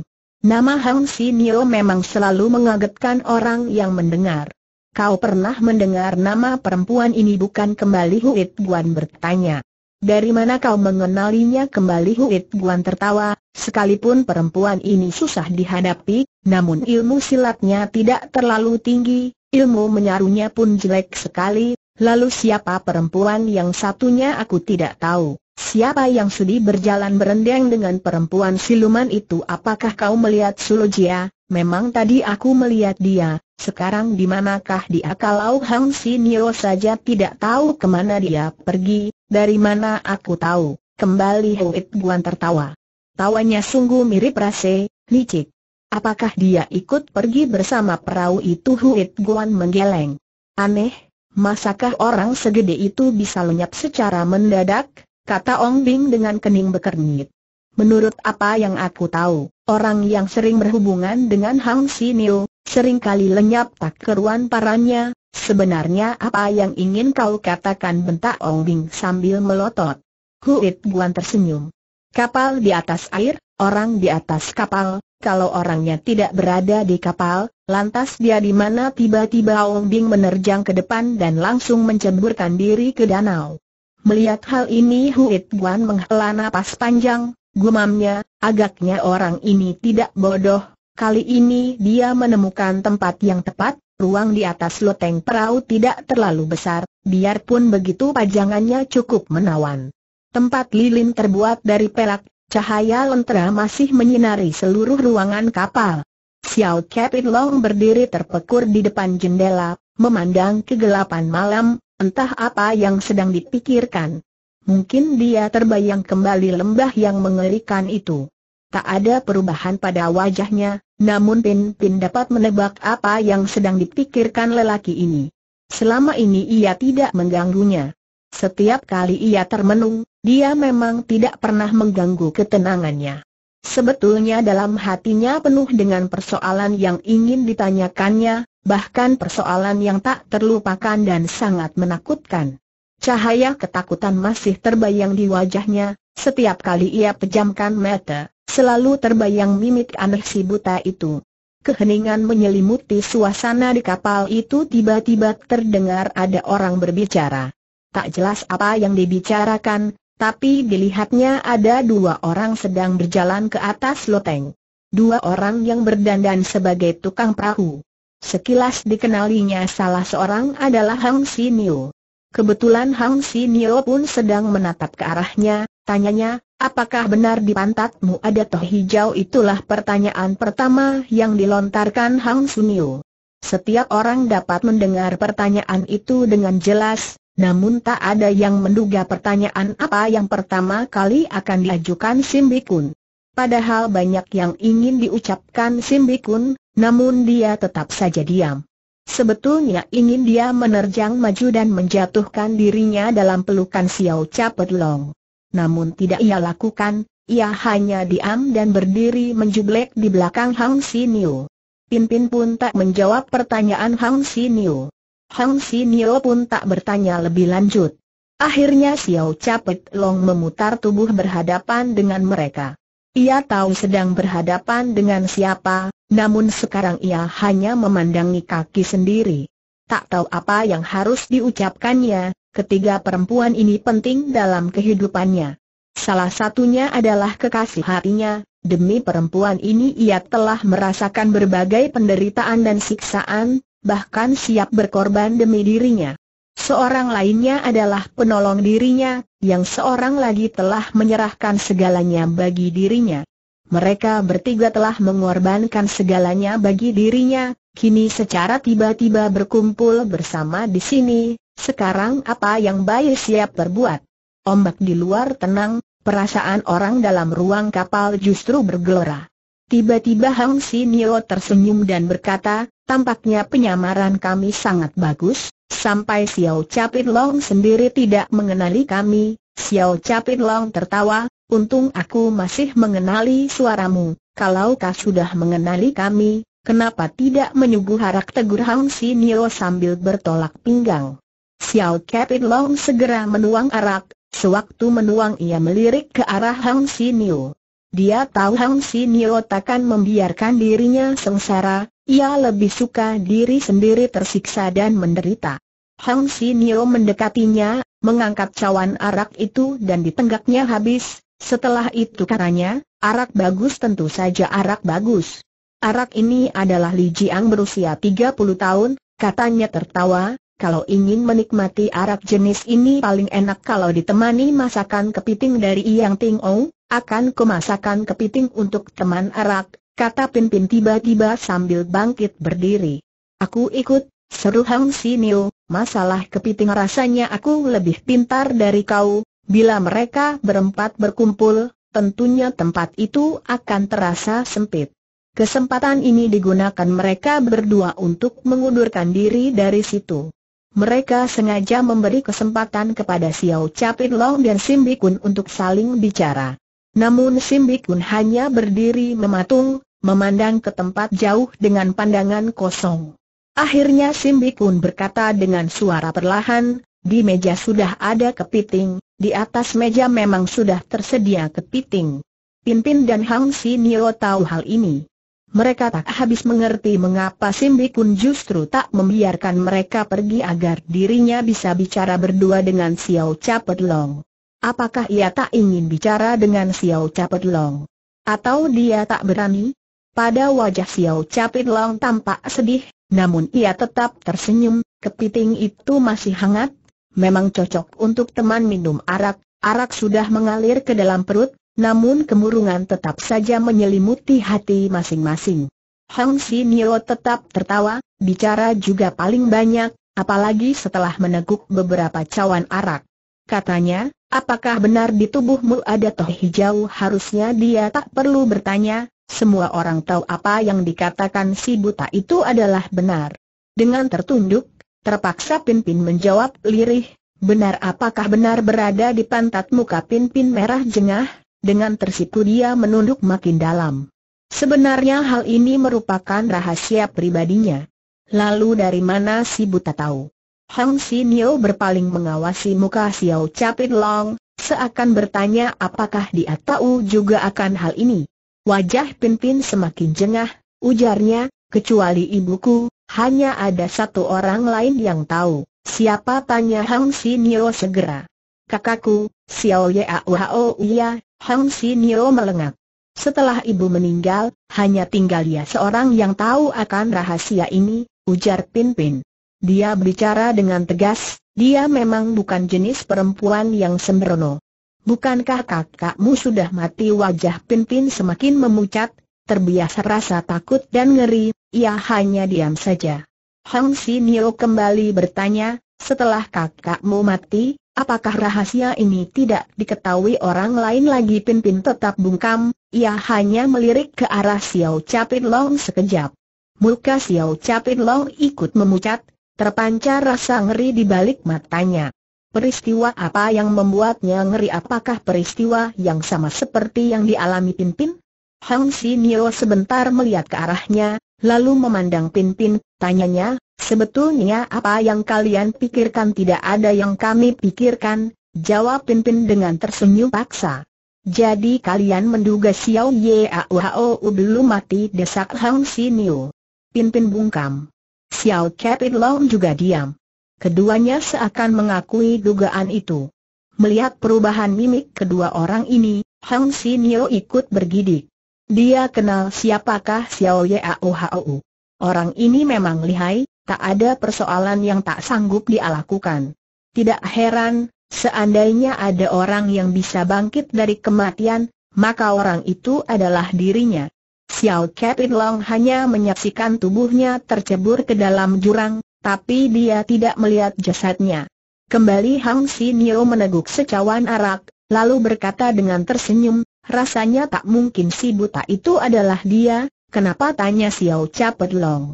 Nama Hang Sinio memang selalu mengagetkan orang yang mendengar. Kau pernah mendengar nama perempuan ini bukan kembali Huit Guan bertanya. Dari mana kau mengenalinya kembali Huit Guan tertawa, sekalipun perempuan ini susah dihadapi, namun ilmu silatnya tidak terlalu tinggi, ilmu menyarunya pun jelek sekali, Lalu siapa perempuan yang satunya aku tidak tahu. Siapa yang sedih berjalan berendang dengan perempuan siluman itu? Apakah kau melihat Sulujia? Memang tadi aku melihat dia. Sekarang di manakah dia? Kalau Hang Sinio saja tidak tahu kemana dia pergi, dari mana aku tahu? Kembali Huit Guan tertawa. Tawanya sungguh mirip Rase, licik. Apakah dia ikut pergi bersama perahu itu? Huit Guan menggeleng. Aneh, Masakah orang segede itu bisa lenyap secara mendadak? Kata Ong Bing dengan kening bekernyit. Menurut apa yang aku tahu, orang yang sering berhubungan dengan Hang sering kali lenyap tak keruan paranya, sebenarnya apa yang ingin kau katakan bentak Ong Bing sambil melotot. Huit Guan tersenyum. Kapal di atas air, orang di atas kapal, kalau orangnya tidak berada di kapal, lantas dia di mana tiba-tiba Ong Bing menerjang ke depan dan langsung menceburkan diri ke danau. Melihat hal ini Huit Guan menghela napas panjang, gumamnya, agaknya orang ini tidak bodoh, kali ini dia menemukan tempat yang tepat, ruang di atas loteng perahu tidak terlalu besar, biarpun begitu pajangannya cukup menawan. Tempat lilin terbuat dari pelak. Cahaya lentera masih menyinari seluruh ruangan kapal. Xiao Capit Long berdiri terpekur di depan jendela, memandang kegelapan malam, entah apa yang sedang dipikirkan. Mungkin dia terbayang kembali lembah yang mengerikan itu. Tak ada perubahan pada wajahnya, namun Pin Pin dapat menebak apa yang sedang dipikirkan lelaki ini. Selama ini ia tidak mengganggunya. Setiap kali ia termenung, dia memang tidak pernah mengganggu ketenangannya. Sebetulnya dalam hatinya penuh dengan persoalan yang ingin ditanyakannya, bahkan persoalan yang tak terlupakan dan sangat menakutkan. Cahaya ketakutan masih terbayang di wajahnya, setiap kali ia pejamkan mata, selalu terbayang mimik aneh si buta itu. Keheningan menyelimuti suasana di kapal itu tiba-tiba terdengar ada orang berbicara. Tak jelas apa yang dibicarakan, tapi dilihatnya ada dua orang sedang berjalan ke atas loteng. Dua orang yang berdandan sebagai tukang perahu. Sekilas dikenalinya salah seorang adalah Hang Niu. Kebetulan Hang Niu pun sedang menatap ke arahnya, tanyanya, apakah benar di pantatmu ada toh hijau itulah pertanyaan pertama yang dilontarkan Hang Niu. Setiap orang dapat mendengar pertanyaan itu dengan jelas, namun tak ada yang menduga pertanyaan apa yang pertama kali akan diajukan Simbikun. Padahal banyak yang ingin diucapkan Simbikun, namun dia tetap saja diam. Sebetulnya ingin dia menerjang maju dan menjatuhkan dirinya dalam pelukan Xiao Capet Long. Namun tidak ia lakukan, ia hanya diam dan berdiri menjublek di belakang Hang Sinio. Pimpin pun tak menjawab pertanyaan Hang Sinio. Hang Nio pun tak bertanya lebih lanjut. Akhirnya Xiao Capet Long memutar tubuh berhadapan dengan mereka. Ia tahu sedang berhadapan dengan siapa, namun sekarang ia hanya memandangi kaki sendiri. Tak tahu apa yang harus diucapkannya, ketiga perempuan ini penting dalam kehidupannya. Salah satunya adalah kekasih hatinya, demi perempuan ini ia telah merasakan berbagai penderitaan dan siksaan, bahkan siap berkorban demi dirinya. Seorang lainnya adalah penolong dirinya, yang seorang lagi telah menyerahkan segalanya bagi dirinya. Mereka bertiga telah mengorbankan segalanya bagi dirinya, kini secara tiba-tiba berkumpul bersama di sini, sekarang apa yang Bayi siap berbuat? Ombak di luar tenang, perasaan orang dalam ruang kapal justru bergelora. Tiba-tiba Hang Si Nio tersenyum dan berkata, Tampaknya penyamaran kami sangat bagus, sampai Xiao Capit Long sendiri tidak mengenali kami. Xiao Capit Long tertawa, untung aku masih mengenali suaramu. Kalau kau sudah mengenali kami, kenapa tidak menyuguh harak tegur Hang Nio sambil bertolak pinggang. Xiao Capit Long segera menuang arak, sewaktu menuang ia melirik ke arah Hang Nio. Dia tahu Hang Si Nio takkan membiarkan dirinya sengsara, ia lebih suka diri sendiri tersiksa dan menderita. Hang Si Nio mendekatinya, mengangkat cawan arak itu dan ditenggaknya habis, setelah itu katanya, arak bagus tentu saja arak bagus. Arak ini adalah Li Jiang berusia 30 tahun, katanya tertawa, kalau ingin menikmati arak jenis ini paling enak kalau ditemani masakan kepiting dari Yang Ting Ou, akan kemasakan kepiting untuk teman arak, kata pimpin tiba-tiba sambil bangkit berdiri. Aku ikut, seru Hang Niu, masalah kepiting rasanya aku lebih pintar dari kau, bila mereka berempat berkumpul, tentunya tempat itu akan terasa sempit. Kesempatan ini digunakan mereka berdua untuk mengundurkan diri dari situ. Mereka sengaja memberi kesempatan kepada Xiao Capit Long dan Simbi Kun untuk saling bicara. Namun Simbi Kun hanya berdiri mematung, memandang ke tempat jauh dengan pandangan kosong. Akhirnya Simbi Kun berkata dengan suara perlahan, di meja sudah ada kepiting, di atas meja memang sudah tersedia kepiting. Pimpin dan Hang Si Nio tahu hal ini mereka tak habis mengerti mengapa Simbi Kun justru tak membiarkan mereka pergi agar dirinya bisa bicara berdua dengan Xiao Capet Long. Apakah ia tak ingin bicara dengan Xiao Capet Long? Atau dia tak berani? Pada wajah Xiao Capet Long tampak sedih, namun ia tetap tersenyum, kepiting itu masih hangat, memang cocok untuk teman minum arak, arak sudah mengalir ke dalam perut, namun kemurungan tetap saja menyelimuti hati masing-masing. Hong Nio tetap tertawa, bicara juga paling banyak, apalagi setelah meneguk beberapa cawan arak. Katanya, apakah benar di tubuhmu ada toh hijau harusnya dia tak perlu bertanya, semua orang tahu apa yang dikatakan si buta itu adalah benar. Dengan tertunduk, terpaksa pimpin menjawab lirih, benar apakah benar berada di pantat muka pimpin merah jengah, dengan tersipu dia menunduk makin dalam. Sebenarnya hal ini merupakan rahasia pribadinya. Lalu dari mana si buta tahu? Hang Nio berpaling mengawasi muka Xiao Capit Long, seakan bertanya apakah dia tahu juga akan hal ini. Wajah pimpin semakin jengah, ujarnya, kecuali ibuku, hanya ada satu orang lain yang tahu. Siapa tanya Hang Nio segera. Kakakku, Xiao Yao Hao Uya, Hang Sinyo melengak. Setelah ibu meninggal, hanya tinggal dia seorang yang tahu akan rahasia ini, ujar Pin Pin. Dia berbicara dengan tegas, dia memang bukan jenis perempuan yang sembrono. Bukankah kakakmu sudah mati wajah Pin Pin semakin memucat, terbiasa rasa takut dan ngeri, ia hanya diam saja. Hang Sinio kembali bertanya, setelah kakakmu mati, Apakah rahasia ini tidak diketahui orang lain lagi Pimpin tetap bungkam, ia hanya melirik ke arah Xiao Capit Long sekejap. Muka Xiao Capit Long ikut memucat, terpancar rasa ngeri di balik matanya. Peristiwa apa yang membuatnya ngeri apakah peristiwa yang sama seperti yang dialami Pimpin? Hang Si Nio sebentar melihat ke arahnya, lalu memandang Pimpin, tanyanya, Sebetulnya apa yang kalian pikirkan tidak ada yang kami pikirkan, jawab Pimpin dengan tersenyum paksa. Jadi kalian menduga Xiao Yao belum mati desak Hang Siniu. Pimpin bungkam. Xiao Capit Long juga diam. Keduanya seakan mengakui dugaan itu. Melihat perubahan mimik kedua orang ini, Hang Siniu ikut bergidik. Dia kenal siapakah Xiao Yao. Orang ini memang lihai, tak ada persoalan yang tak sanggup dia lakukan. Tidak heran, seandainya ada orang yang bisa bangkit dari kematian, maka orang itu adalah dirinya. Xiao Kepin Long hanya menyaksikan tubuhnya tercebur ke dalam jurang, tapi dia tidak melihat jasadnya. Kembali Hang Nio meneguk secawan arak, lalu berkata dengan tersenyum, rasanya tak mungkin si buta itu adalah dia, kenapa tanya Xiao Kepin Long.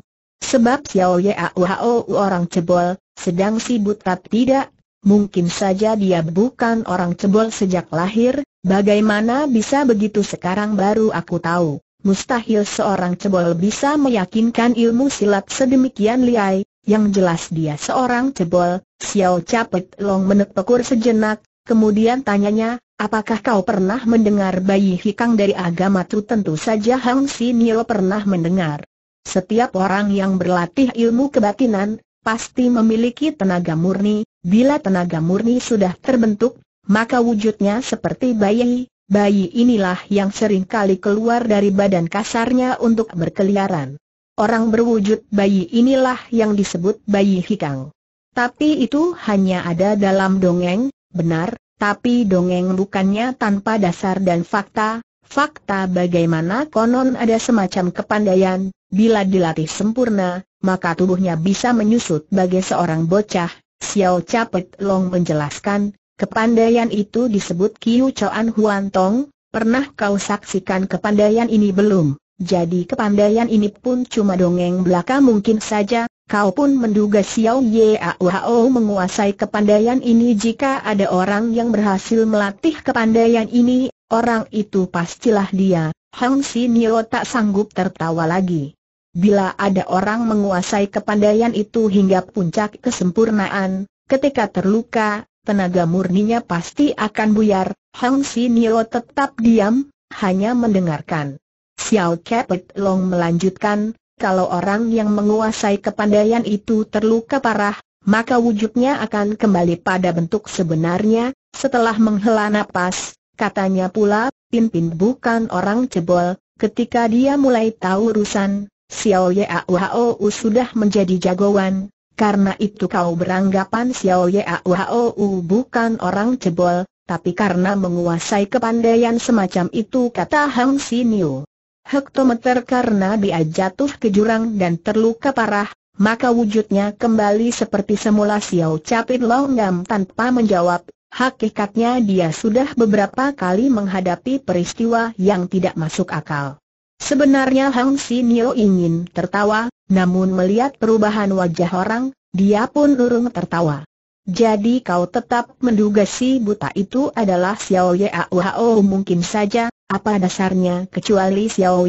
Sebab Xiao Yao orang cebol, sedang si buta tidak. Mungkin saja dia bukan orang cebol sejak lahir, bagaimana bisa begitu sekarang baru aku tahu. Mustahil seorang cebol bisa meyakinkan ilmu silat sedemikian liai, yang jelas dia seorang cebol, Xiao Capek Long menepukur sejenak, kemudian tanyanya, apakah kau pernah mendengar bayi hikang dari agama tu tentu saja Hang Sinil pernah mendengar. Setiap orang yang berlatih ilmu kebatinan, pasti memiliki tenaga murni, bila tenaga murni sudah terbentuk, maka wujudnya seperti bayi, bayi inilah yang sering kali keluar dari badan kasarnya untuk berkeliaran. Orang berwujud bayi inilah yang disebut bayi hikang. Tapi itu hanya ada dalam dongeng, benar, tapi dongeng bukannya tanpa dasar dan fakta, fakta bagaimana konon ada semacam kepandaian, Bila dilatih sempurna, maka tubuhnya bisa menyusut bagai seorang bocah, Xiao Capet Long menjelaskan, kepandaian itu disebut Kiu Chuan Huan Tong, pernah kau saksikan kepandaian ini belum? Jadi kepandaian ini pun cuma dongeng belaka mungkin saja, kau pun menduga Xiao Ye Yao menguasai kepandaian ini jika ada orang yang berhasil melatih kepandaian ini, orang itu pastilah dia, Hang Nio tak sanggup tertawa lagi. Bila ada orang menguasai kepandaian itu hingga puncak kesempurnaan, ketika terluka, tenaga murninya pasti akan buyar. Hang Si Nio tetap diam, hanya mendengarkan. Xiao Kepet Long melanjutkan, kalau orang yang menguasai kepandaian itu terluka parah, maka wujudnya akan kembali pada bentuk sebenarnya, setelah menghela nafas, katanya pula, Pimpin bukan orang cebol, ketika dia mulai tahu urusan, Xiao Yao sudah menjadi jagoan, karena itu kau beranggapan Xiao Yao bukan orang cebol, tapi karena menguasai kepandaian semacam itu kata Hang Sinio. Hektometer karena dia jatuh ke jurang dan terluka parah, maka wujudnya kembali seperti semula Xiao Capit Longgam tanpa menjawab, hakikatnya dia sudah beberapa kali menghadapi peristiwa yang tidak masuk akal. Sebenarnya Hang Nio ingin tertawa, namun melihat perubahan wajah orang, dia pun urung tertawa. Jadi kau tetap menduga si buta itu adalah Xiao Hao mungkin saja, apa dasarnya kecuali Xiao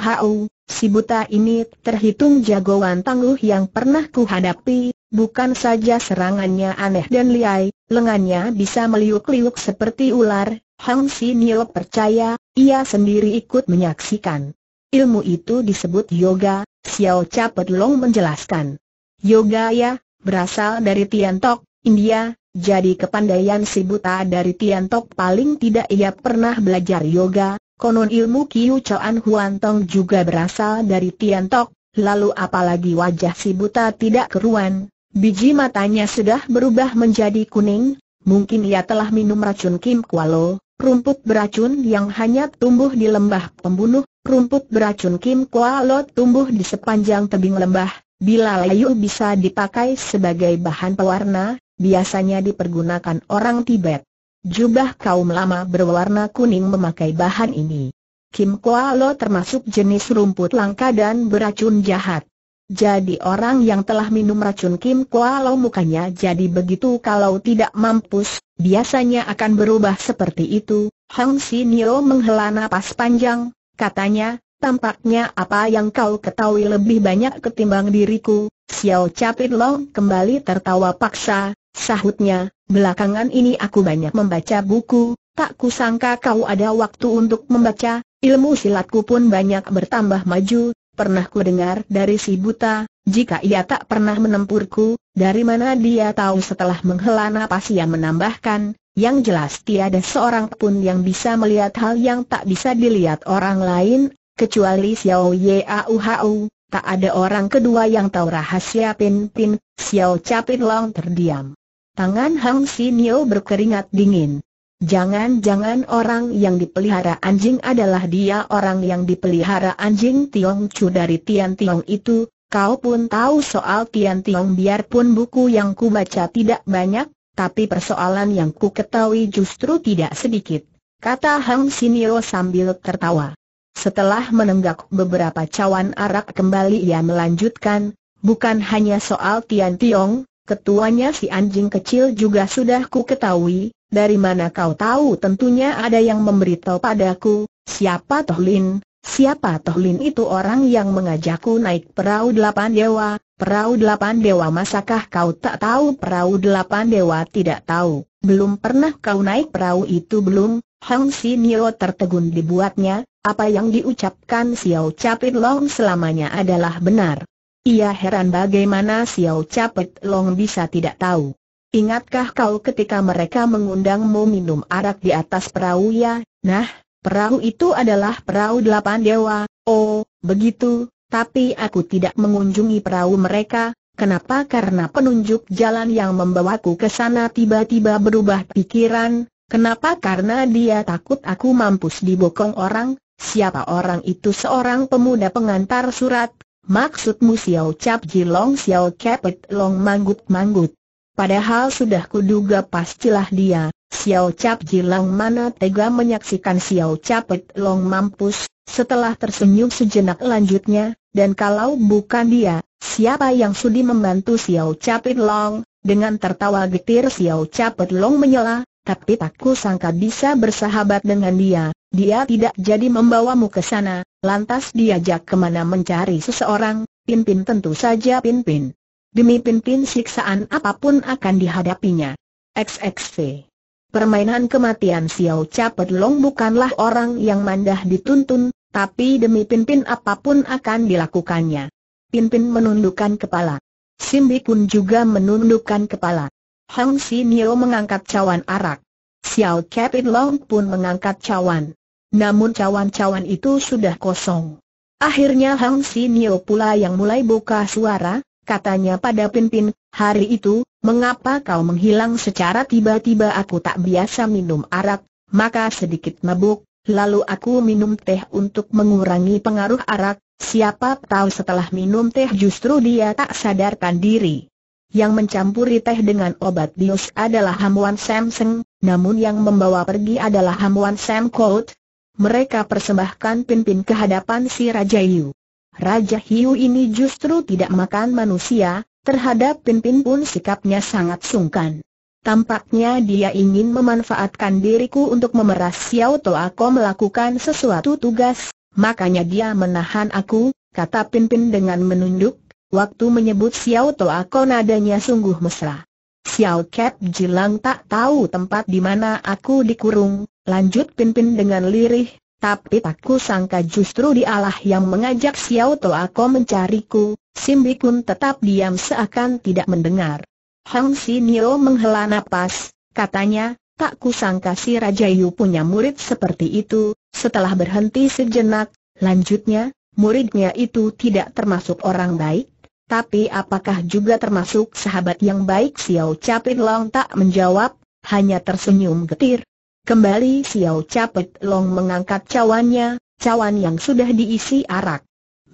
Hao, si buta ini terhitung jagoan tangguh yang pernah kuhadapi, bukan saja serangannya aneh dan liai, lengannya bisa meliuk-liuk seperti ular, Hang Nio percaya, ia sendiri ikut menyaksikan. Ilmu itu disebut yoga, Xiao Capet Long menjelaskan. Yoga ya, berasal dari Tiantok, India, jadi kepandaian si buta dari Tiantok paling tidak ia pernah belajar yoga, konon ilmu Kiu Chuan Huan Tong juga berasal dari Tiantok, lalu apalagi wajah si buta tidak keruan, biji matanya sudah berubah menjadi kuning, mungkin ia telah minum racun Kim Kualo, rumput beracun yang hanya tumbuh di lembah pembunuh, rumput beracun Kim Kua Lo tumbuh di sepanjang tebing lembah, bila layu bisa dipakai sebagai bahan pewarna, biasanya dipergunakan orang Tibet. Jubah kaum lama berwarna kuning memakai bahan ini. Kim Kua Lo termasuk jenis rumput langka dan beracun jahat. Jadi orang yang telah minum racun Kim Kualau mukanya jadi begitu kalau tidak mampus, biasanya akan berubah seperti itu. Hang Si Nio menghela nafas panjang, katanya, tampaknya apa yang kau ketahui lebih banyak ketimbang diriku. Xiao Capit Long kembali tertawa paksa, sahutnya, belakangan ini aku banyak membaca buku, Tak kusangka kau ada waktu untuk membaca, ilmu silatku pun banyak bertambah maju, pernah kudengar dari si buta, jika ia tak pernah menempurku, dari mana dia tahu setelah menghela napas ia menambahkan, yang jelas tiada seorang pun yang bisa melihat hal yang tak bisa dilihat orang lain, kecuali Xiao Yauhau, tak ada orang kedua yang tahu rahasia Pin Pin, Xiao Capin Long terdiam. Tangan Hang Sinio berkeringat dingin. Jangan-jangan orang yang dipelihara anjing adalah dia orang yang dipelihara anjing Tiong Chu dari Tian Tiong itu, kau pun tahu soal Tian Tiong biarpun buku yang ku baca tidak banyak, tapi persoalan yang ku ketahui justru tidak sedikit, kata Hang Sinio sambil tertawa. Setelah menenggak beberapa cawan arak kembali ia melanjutkan, bukan hanya soal Tian Tiong, ketuanya si anjing kecil juga sudah ku ketahui, dari mana kau tahu tentunya ada yang memberitahu padaku, siapa Toh Lin, siapa Toh Lin itu orang yang mengajakku naik perahu delapan dewa, perahu delapan dewa masakah kau tak tahu perahu delapan dewa tidak tahu, belum pernah kau naik perahu itu belum, Hang Si Nio tertegun dibuatnya, apa yang diucapkan Xiao Capit Long selamanya adalah benar. Ia heran bagaimana Xiao Capit Long bisa tidak tahu. Ingatkah kau ketika mereka mengundangmu minum arak di atas perahu ya? Nah, perahu itu adalah perahu delapan dewa. Oh, begitu, tapi aku tidak mengunjungi perahu mereka. Kenapa? Karena penunjuk jalan yang membawaku ke sana tiba-tiba berubah pikiran. Kenapa? Karena dia takut aku mampus dibokong orang. Siapa orang itu? Seorang pemuda pengantar surat. Maksudmu Xiao Cap Jilong Xiao Capet Long Manggut Manggut. Padahal sudah kuduga pastilah dia, Xiao Cap Jilang mana tega menyaksikan Xiao Capet Long mampus, setelah tersenyum sejenak lanjutnya, dan kalau bukan dia, siapa yang sudi membantu Xiao Capet Long? Dengan tertawa getir Xiao Capet Long menyela, tapi tak kusangka bisa bersahabat dengan dia, dia tidak jadi membawamu ke sana, lantas diajak kemana mencari seseorang, Pinpin tentu saja Pinpin. Demi pimpin siksaan apapun akan dihadapinya. XXV Permainan kematian Xiao Capet Long bukanlah orang yang mandah dituntun, tapi demi pimpin apapun akan dilakukannya. Pimpin menundukkan kepala. Simbi pun juga menundukkan kepala. Hang Nio mengangkat cawan arak. Xiao Capit Long pun mengangkat cawan. Namun cawan-cawan itu sudah kosong. Akhirnya Hang Nio pula yang mulai buka suara, katanya pada Pinpin, hari itu, mengapa kau menghilang secara tiba-tiba aku tak biasa minum arak, maka sedikit mabuk, lalu aku minum teh untuk mengurangi pengaruh arak, siapa tahu setelah minum teh justru dia tak sadarkan diri. Yang mencampuri teh dengan obat bius adalah Hamuan Samseng, namun yang membawa pergi adalah Hamuan Sam Kout. Mereka persembahkan pimpin ke hadapan si Raja Yu. Raja Hiu ini justru tidak makan manusia, terhadap Pimpin pun sikapnya sangat sungkan. Tampaknya dia ingin memanfaatkan diriku untuk memeras Xiao Tuo Ako melakukan sesuatu tugas, makanya dia menahan aku, kata Pimpin dengan menunduk, waktu menyebut Xiao Tuo Ako nadanya sungguh mesra. Xiao Cap Jilang tak tahu tempat di mana aku dikurung, lanjut Pimpin dengan lirih, tapi tak ku sangka justru dialah yang mengajak Xiao To aku mencariku, Simbi pun tetap diam seakan tidak mendengar. Hang Nio menghela nafas. katanya, tak ku sangka si Raja Yu punya murid seperti itu, setelah berhenti sejenak, lanjutnya, muridnya itu tidak termasuk orang baik, tapi apakah juga termasuk sahabat yang baik Xiao Capin Long tak menjawab, hanya tersenyum getir. Kembali Xiao Capet Long mengangkat cawannya, cawan yang sudah diisi arak.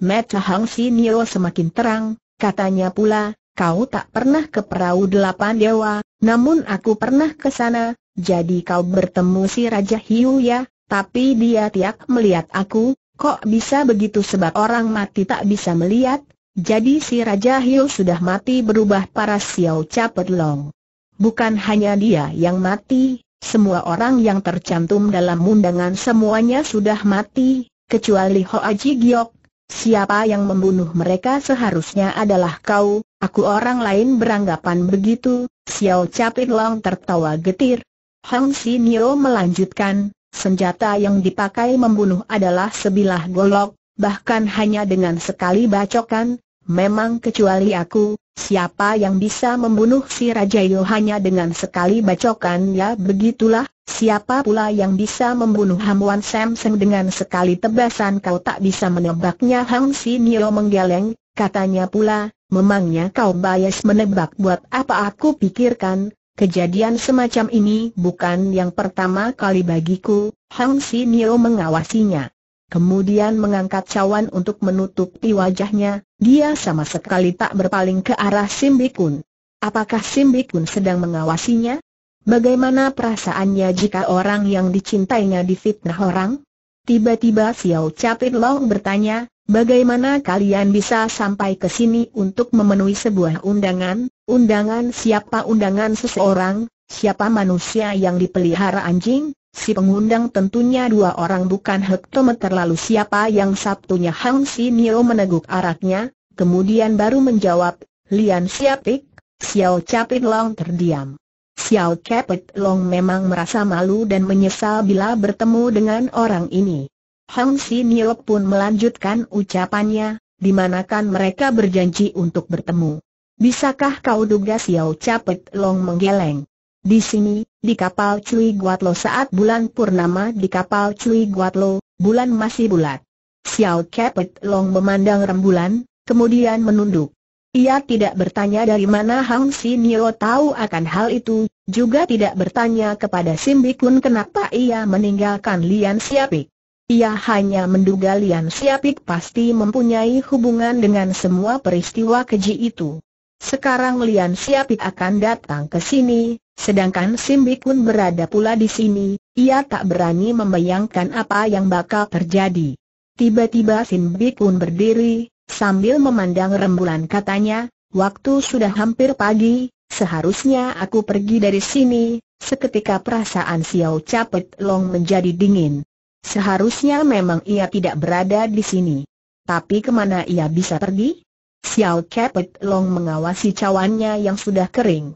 Mata Hang Si Nio semakin terang, katanya pula, kau tak pernah ke perahu delapan dewa, namun aku pernah ke sana, jadi kau bertemu si Raja Hiu ya, tapi dia tiap melihat aku, kok bisa begitu sebab orang mati tak bisa melihat, jadi si Raja Hiu sudah mati berubah para Xiao Capet Long. Bukan hanya dia yang mati, semua orang yang tercantum dalam undangan semuanya sudah mati, kecuali Ho Aji Giok. Siapa yang membunuh mereka seharusnya adalah kau, aku orang lain beranggapan begitu, Xiao Capit Long tertawa getir. Hang Sinio melanjutkan, senjata yang dipakai membunuh adalah sebilah golok, bahkan hanya dengan sekali bacokan, Memang kecuali aku, siapa yang bisa membunuh si Raja Yu hanya dengan sekali bacokan ya begitulah, siapa pula yang bisa membunuh Hamuan Samseng dengan sekali tebasan kau tak bisa menebaknya Hang Si Nio menggeleng, katanya pula, memangnya kau bias menebak buat apa aku pikirkan, kejadian semacam ini bukan yang pertama kali bagiku, Hang Si Nio mengawasinya. Kemudian mengangkat cawan untuk menutupi wajahnya, dia sama sekali tak berpaling ke arah Simbikun. Apakah Simbikun sedang mengawasinya? Bagaimana perasaannya jika orang yang dicintainya difitnah orang? Tiba-tiba Xiao Capit Long bertanya, bagaimana kalian bisa sampai ke sini untuk memenuhi sebuah undangan? Undangan siapa undangan seseorang? Siapa manusia yang dipelihara anjing? Si pengundang tentunya dua orang bukan hektometer lalu siapa yang Sabtunya Hang Si Nio meneguk araknya, kemudian baru menjawab, Lian Siapik, Xiao Capit Long terdiam. Xiao Capit Long memang merasa malu dan menyesal bila bertemu dengan orang ini. Hang Si Nio pun melanjutkan ucapannya, di manakan mereka berjanji untuk bertemu. Bisakah kau duga Xiao Capit Long menggeleng? Di sini, di kapal Cui Guatlo saat bulan purnama di kapal Cui Guatlo, bulan masih bulat. Xiao Kepet Long memandang rembulan, kemudian menunduk. Ia tidak bertanya dari mana Hang Nio tahu akan hal itu, juga tidak bertanya kepada Simbi Kun kenapa ia meninggalkan Lian Siapik. Ia hanya menduga Lian Siapik pasti mempunyai hubungan dengan semua peristiwa keji itu. Sekarang Lian Siapik akan datang ke sini, Sedangkan Simbi Kun berada pula di sini, ia tak berani membayangkan apa yang bakal terjadi. Tiba-tiba Simbi Kun berdiri, sambil memandang rembulan katanya, waktu sudah hampir pagi, seharusnya aku pergi dari sini, seketika perasaan Xiao Capet Long menjadi dingin. Seharusnya memang ia tidak berada di sini. Tapi kemana ia bisa pergi? Xiao Capet Long mengawasi cawannya yang sudah kering.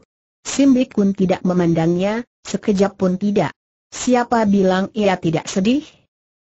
Simbi Kun tidak memandangnya, sekejap pun tidak. Siapa bilang ia tidak sedih?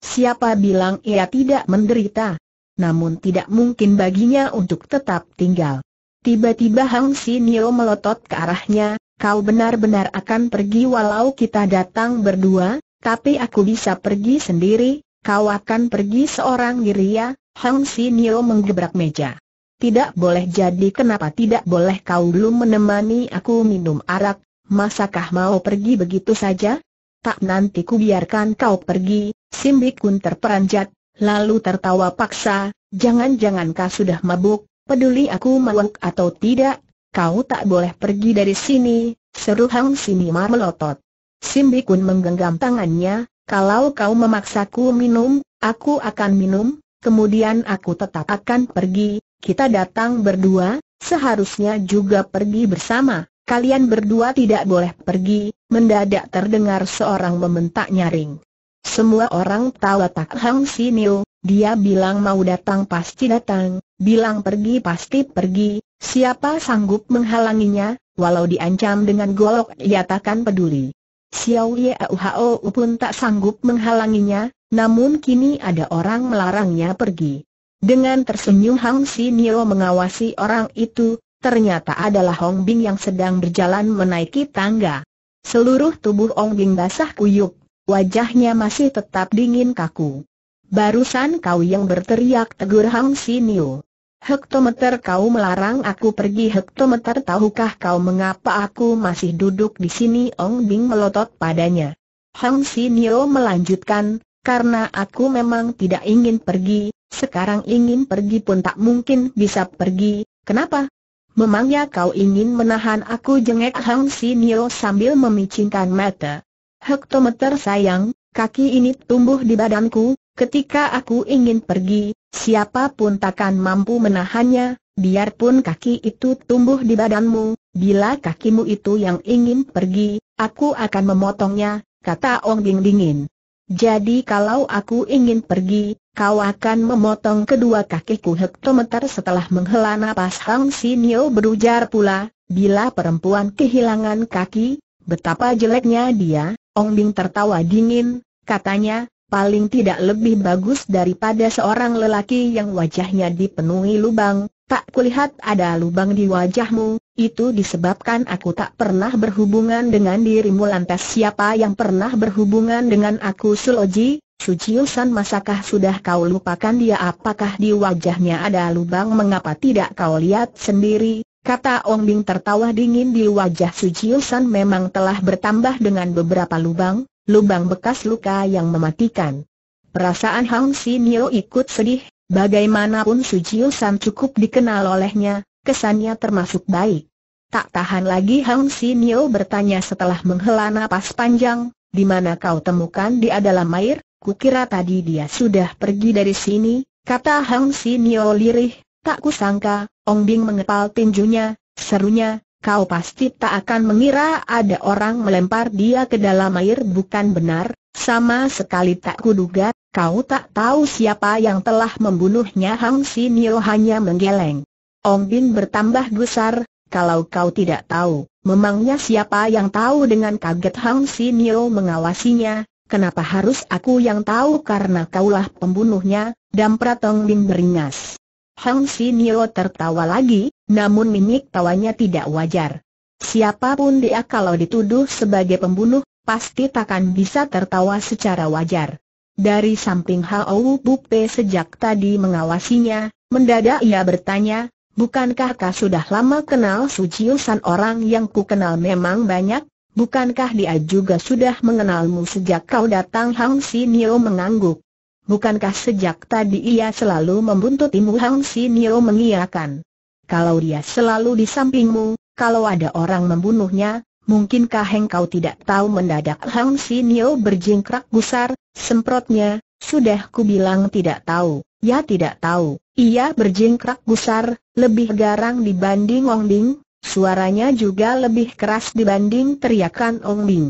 Siapa bilang ia tidak menderita? Namun tidak mungkin baginya untuk tetap tinggal. Tiba-tiba Hang Nio melotot ke arahnya, kau benar-benar akan pergi walau kita datang berdua, tapi aku bisa pergi sendiri, kau akan pergi seorang diri ya, Hang Nio menggebrak meja. Tidak boleh jadi kenapa tidak boleh kau belum menemani aku minum arak, masakah mau pergi begitu saja? Tak nanti ku biarkan kau pergi, Simbikun terperanjat, lalu tertawa paksa, jangan-jangan kau sudah mabuk, peduli aku mabuk atau tidak, kau tak boleh pergi dari sini, seru Hang mar melotot. Simbikun menggenggam tangannya, kalau kau memaksaku minum, aku akan minum, kemudian aku tetap akan pergi, kita datang berdua, seharusnya juga pergi bersama. Kalian berdua tidak boleh pergi, mendadak terdengar seorang membentak nyaring. Semua orang tahu tak Hang Niu, dia bilang mau datang pasti datang, bilang pergi pasti pergi, siapa sanggup menghalanginya, walau diancam dengan golok ia takkan peduli. Xiao Yauhao pun tak sanggup menghalanginya, namun kini ada orang melarangnya pergi. Dengan tersenyum Hang Sinio mengawasi orang itu, ternyata adalah Hong Bing yang sedang berjalan menaiki tangga. Seluruh tubuh Hong Bing basah kuyuk, wajahnya masih tetap dingin kaku. Barusan kau yang berteriak tegur Hang Siniu. Hektometer kau melarang aku pergi hektometer tahukah kau mengapa aku masih duduk di sini Ong Bing melotot padanya. Hang Sinio melanjutkan, karena aku memang tidak ingin pergi, sekarang ingin pergi pun tak mungkin bisa pergi, kenapa? Memangnya kau ingin menahan aku jengek Hang Si Nio sambil memicingkan mata. Hektometer sayang, kaki ini tumbuh di badanku, ketika aku ingin pergi, siapapun takkan mampu menahannya, biarpun kaki itu tumbuh di badanmu, bila kakimu itu yang ingin pergi, aku akan memotongnya, kata Ong Ding Dingin. Jadi kalau aku ingin pergi, kau akan memotong kedua kakiku hektometer setelah menghela napas Hang Sinyo berujar pula, bila perempuan kehilangan kaki, betapa jeleknya dia, Ong Bing tertawa dingin, katanya, paling tidak lebih bagus daripada seorang lelaki yang wajahnya dipenuhi lubang, tak kulihat ada lubang di wajahmu, itu disebabkan aku tak pernah berhubungan dengan dirimu lantas siapa yang pernah berhubungan dengan aku Suloji, Sujiusan masakah sudah kau lupakan dia apakah di wajahnya ada lubang mengapa tidak kau lihat sendiri, kata Ong Bing tertawa dingin di wajah Sujiusan memang telah bertambah dengan beberapa lubang, lubang bekas luka yang mematikan. Perasaan Hang Sinio ikut sedih, bagaimanapun Sujiusan cukup dikenal olehnya, kesannya termasuk baik. Tak tahan lagi Hang Nio bertanya setelah menghela nafas panjang, di mana kau temukan dia dalam air, kukira tadi dia sudah pergi dari sini, kata Hang Nio lirih, tak kusangka, Ong Bing mengepal tinjunya, serunya, kau pasti tak akan mengira ada orang melempar dia ke dalam air bukan benar, sama sekali tak kuduga, kau tak tahu siapa yang telah membunuhnya Hang Nio hanya menggeleng. Ong Bin bertambah besar. kalau kau tidak tahu, memangnya siapa yang tahu dengan kaget Hang Sinio mengawasinya, kenapa harus aku yang tahu karena kaulah pembunuhnya, dan Pratong Bin beringas. Hang Sinio tertawa lagi, namun mimik tawanya tidak wajar. Siapapun dia kalau dituduh sebagai pembunuh, pasti takkan bisa tertawa secara wajar. Dari samping Hao Bupe sejak tadi mengawasinya, mendadak ia bertanya, Bukankah kau sudah lama kenal Suciusan orang yang ku kenal memang banyak? Bukankah dia juga sudah mengenalmu sejak kau datang Hang Nio mengangguk. Bukankah sejak tadi ia selalu membuntutimu Hang Nio mengiakan. Kalau dia selalu di sampingmu, kalau ada orang membunuhnya, mungkinkah engkau tidak tahu mendadak Hang Nio berjingkrak gusar, semprotnya, sudah ku bilang tidak tahu, ya tidak tahu, ia berjingkrak gusar, lebih garang dibanding Ong Bing, suaranya juga lebih keras dibanding teriakan Ong Bing.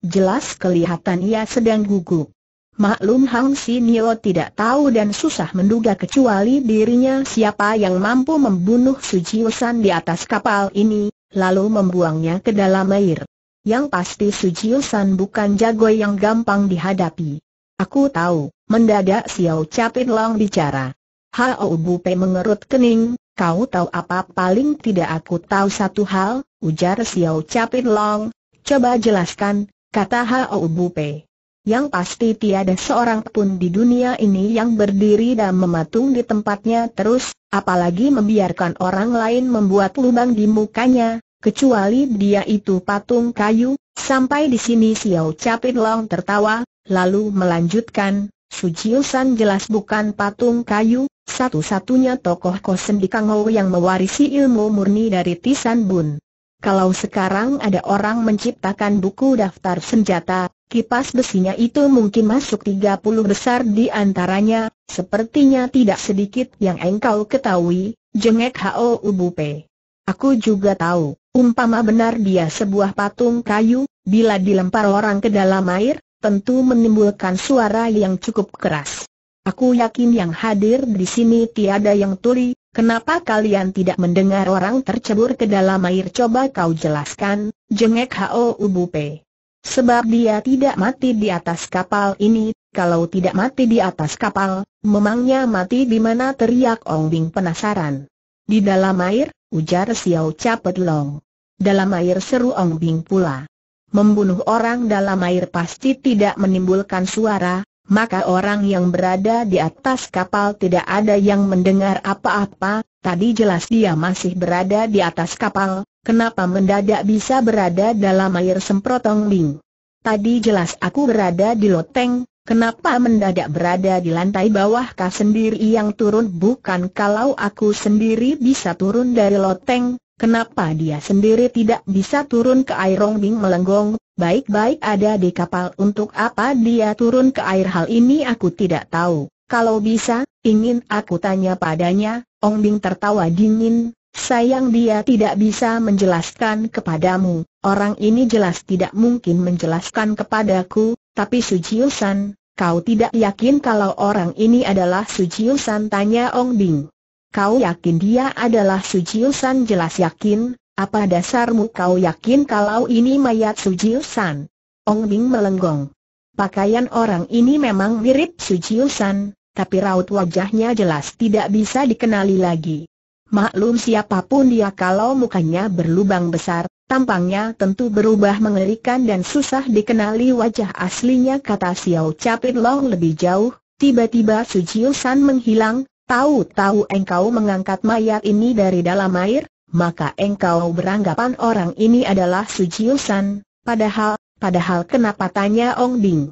Jelas kelihatan ia sedang gugup. Maklum Hang Nio tidak tahu dan susah menduga kecuali dirinya siapa yang mampu membunuh Sujiusan di atas kapal ini, lalu membuangnya ke dalam air. Yang pasti Sujiusan bukan jago yang gampang dihadapi. Aku tahu, mendadak Xiao Capit Long bicara. Hao Pei mengerut kening, Kau tahu apa paling tidak aku tahu satu hal, ujar Xiao Capin Long. Coba jelaskan, kata Hao Pei. Yang pasti tiada seorang pun di dunia ini yang berdiri dan mematung di tempatnya terus, apalagi membiarkan orang lain membuat lubang di mukanya, kecuali dia itu patung kayu. Sampai di sini Xiao Capin Long tertawa, lalu melanjutkan, Sujiusan jelas bukan patung kayu, satu-satunya tokoh kosen di Kangou yang mewarisi ilmu murni dari Tisan Bun. Kalau sekarang ada orang menciptakan buku daftar senjata, kipas besinya itu mungkin masuk 30 besar di antaranya, sepertinya tidak sedikit yang engkau ketahui, jengek Hao Ubupe. Aku juga tahu, umpama benar dia sebuah patung kayu, bila dilempar orang ke dalam air, tentu menimbulkan suara yang cukup keras. Aku yakin yang hadir di sini tiada yang tuli, kenapa kalian tidak mendengar orang tercebur ke dalam air coba kau jelaskan, jengek H.O. Ubupe. Sebab dia tidak mati di atas kapal ini, kalau tidak mati di atas kapal, memangnya mati di mana teriak Ong Bing penasaran. Di dalam air, ujar Xiao Capet Long. Dalam air seru Ong Bing pula. Membunuh orang dalam air pasti tidak menimbulkan suara, maka orang yang berada di atas kapal tidak ada yang mendengar apa-apa, tadi jelas dia masih berada di atas kapal, kenapa mendadak bisa berada dalam air semprotong bing? Tadi jelas aku berada di loteng, Kenapa mendadak berada di lantai bawah kau sendiri yang turun bukan kalau aku sendiri bisa turun dari loteng, kenapa dia sendiri tidak bisa turun ke air Rongbing melenggong, Baik-baik ada di kapal untuk apa dia turun ke air hal ini aku tidak tahu. Kalau bisa, ingin aku tanya padanya, Ong Bing tertawa dingin, sayang dia tidak bisa menjelaskan kepadamu. Orang ini jelas tidak mungkin menjelaskan kepadaku, tapi Sujiusan, kau tidak yakin kalau orang ini adalah Sujiusan tanya Ong Bing. Kau yakin dia adalah Sujiusan jelas yakin, apa dasarmu kau yakin kalau ini mayat Sujiusan? Ong Bing melenggong. Pakaian orang ini memang mirip Sujiusan, tapi raut wajahnya jelas tidak bisa dikenali lagi. Maklum siapapun dia kalau mukanya berlubang besar, tampangnya tentu berubah mengerikan dan susah dikenali wajah aslinya kata Xiao Capit Long lebih jauh, tiba-tiba Sujiusan menghilang, Tahu-tahu engkau mengangkat mayat ini dari dalam air, maka engkau beranggapan orang ini adalah Sujiusan, padahal, padahal kenapa tanya Ong Bing?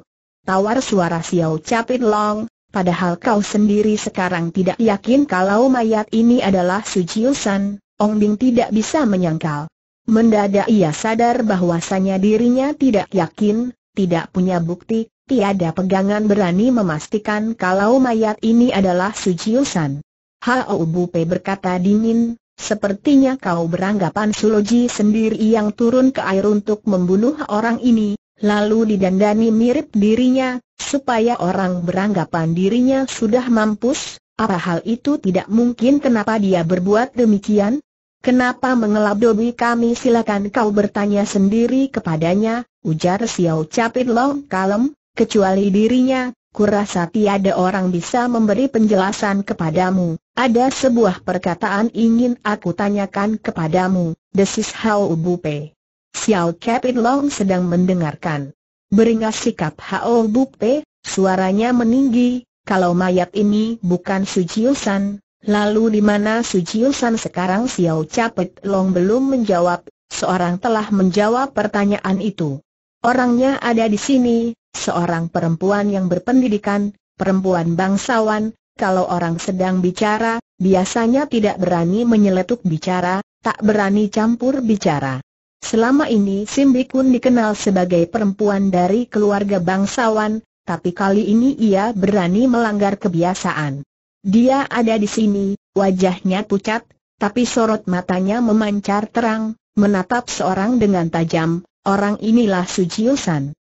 Tawar suara Xiao Capit Long, padahal kau sendiri sekarang tidak yakin kalau mayat ini adalah Sujiusan, Ong Bing tidak bisa menyangkal. Mendadak ia sadar bahwasanya dirinya tidak yakin, tidak punya bukti, tiada pegangan berani memastikan kalau mayat ini adalah Sujiusan. Hao Bupe berkata dingin, Sepertinya kau beranggapan Suloji sendiri yang turun ke air untuk membunuh orang ini, lalu didandani mirip dirinya, supaya orang beranggapan dirinya sudah mampus, apa hal itu tidak mungkin kenapa dia berbuat demikian? Kenapa dobi kami silakan kau bertanya sendiri kepadanya, ujar Xiao Capit Long kalem, kecuali dirinya, kurasa tiada orang bisa memberi penjelasan kepadamu. Ada sebuah perkataan ingin aku tanyakan kepadamu, desis Hau Pe. Xiao Capit Long sedang mendengarkan. Beringas sikap Hao Pe, suaranya meninggi, kalau mayat ini bukan Sujiusan, lalu di mana Sujiusan sekarang Xiao Capit Long belum menjawab, seorang telah menjawab pertanyaan itu. Orangnya ada di sini, Seorang perempuan yang berpendidikan, perempuan bangsawan, kalau orang sedang bicara, biasanya tidak berani menyeletuk bicara, tak berani campur bicara. Selama ini Sim Bikun dikenal sebagai perempuan dari keluarga bangsawan, tapi kali ini ia berani melanggar kebiasaan. Dia ada di sini, wajahnya pucat, tapi sorot matanya memancar terang, menatap seorang dengan tajam, orang inilah Sujiusan.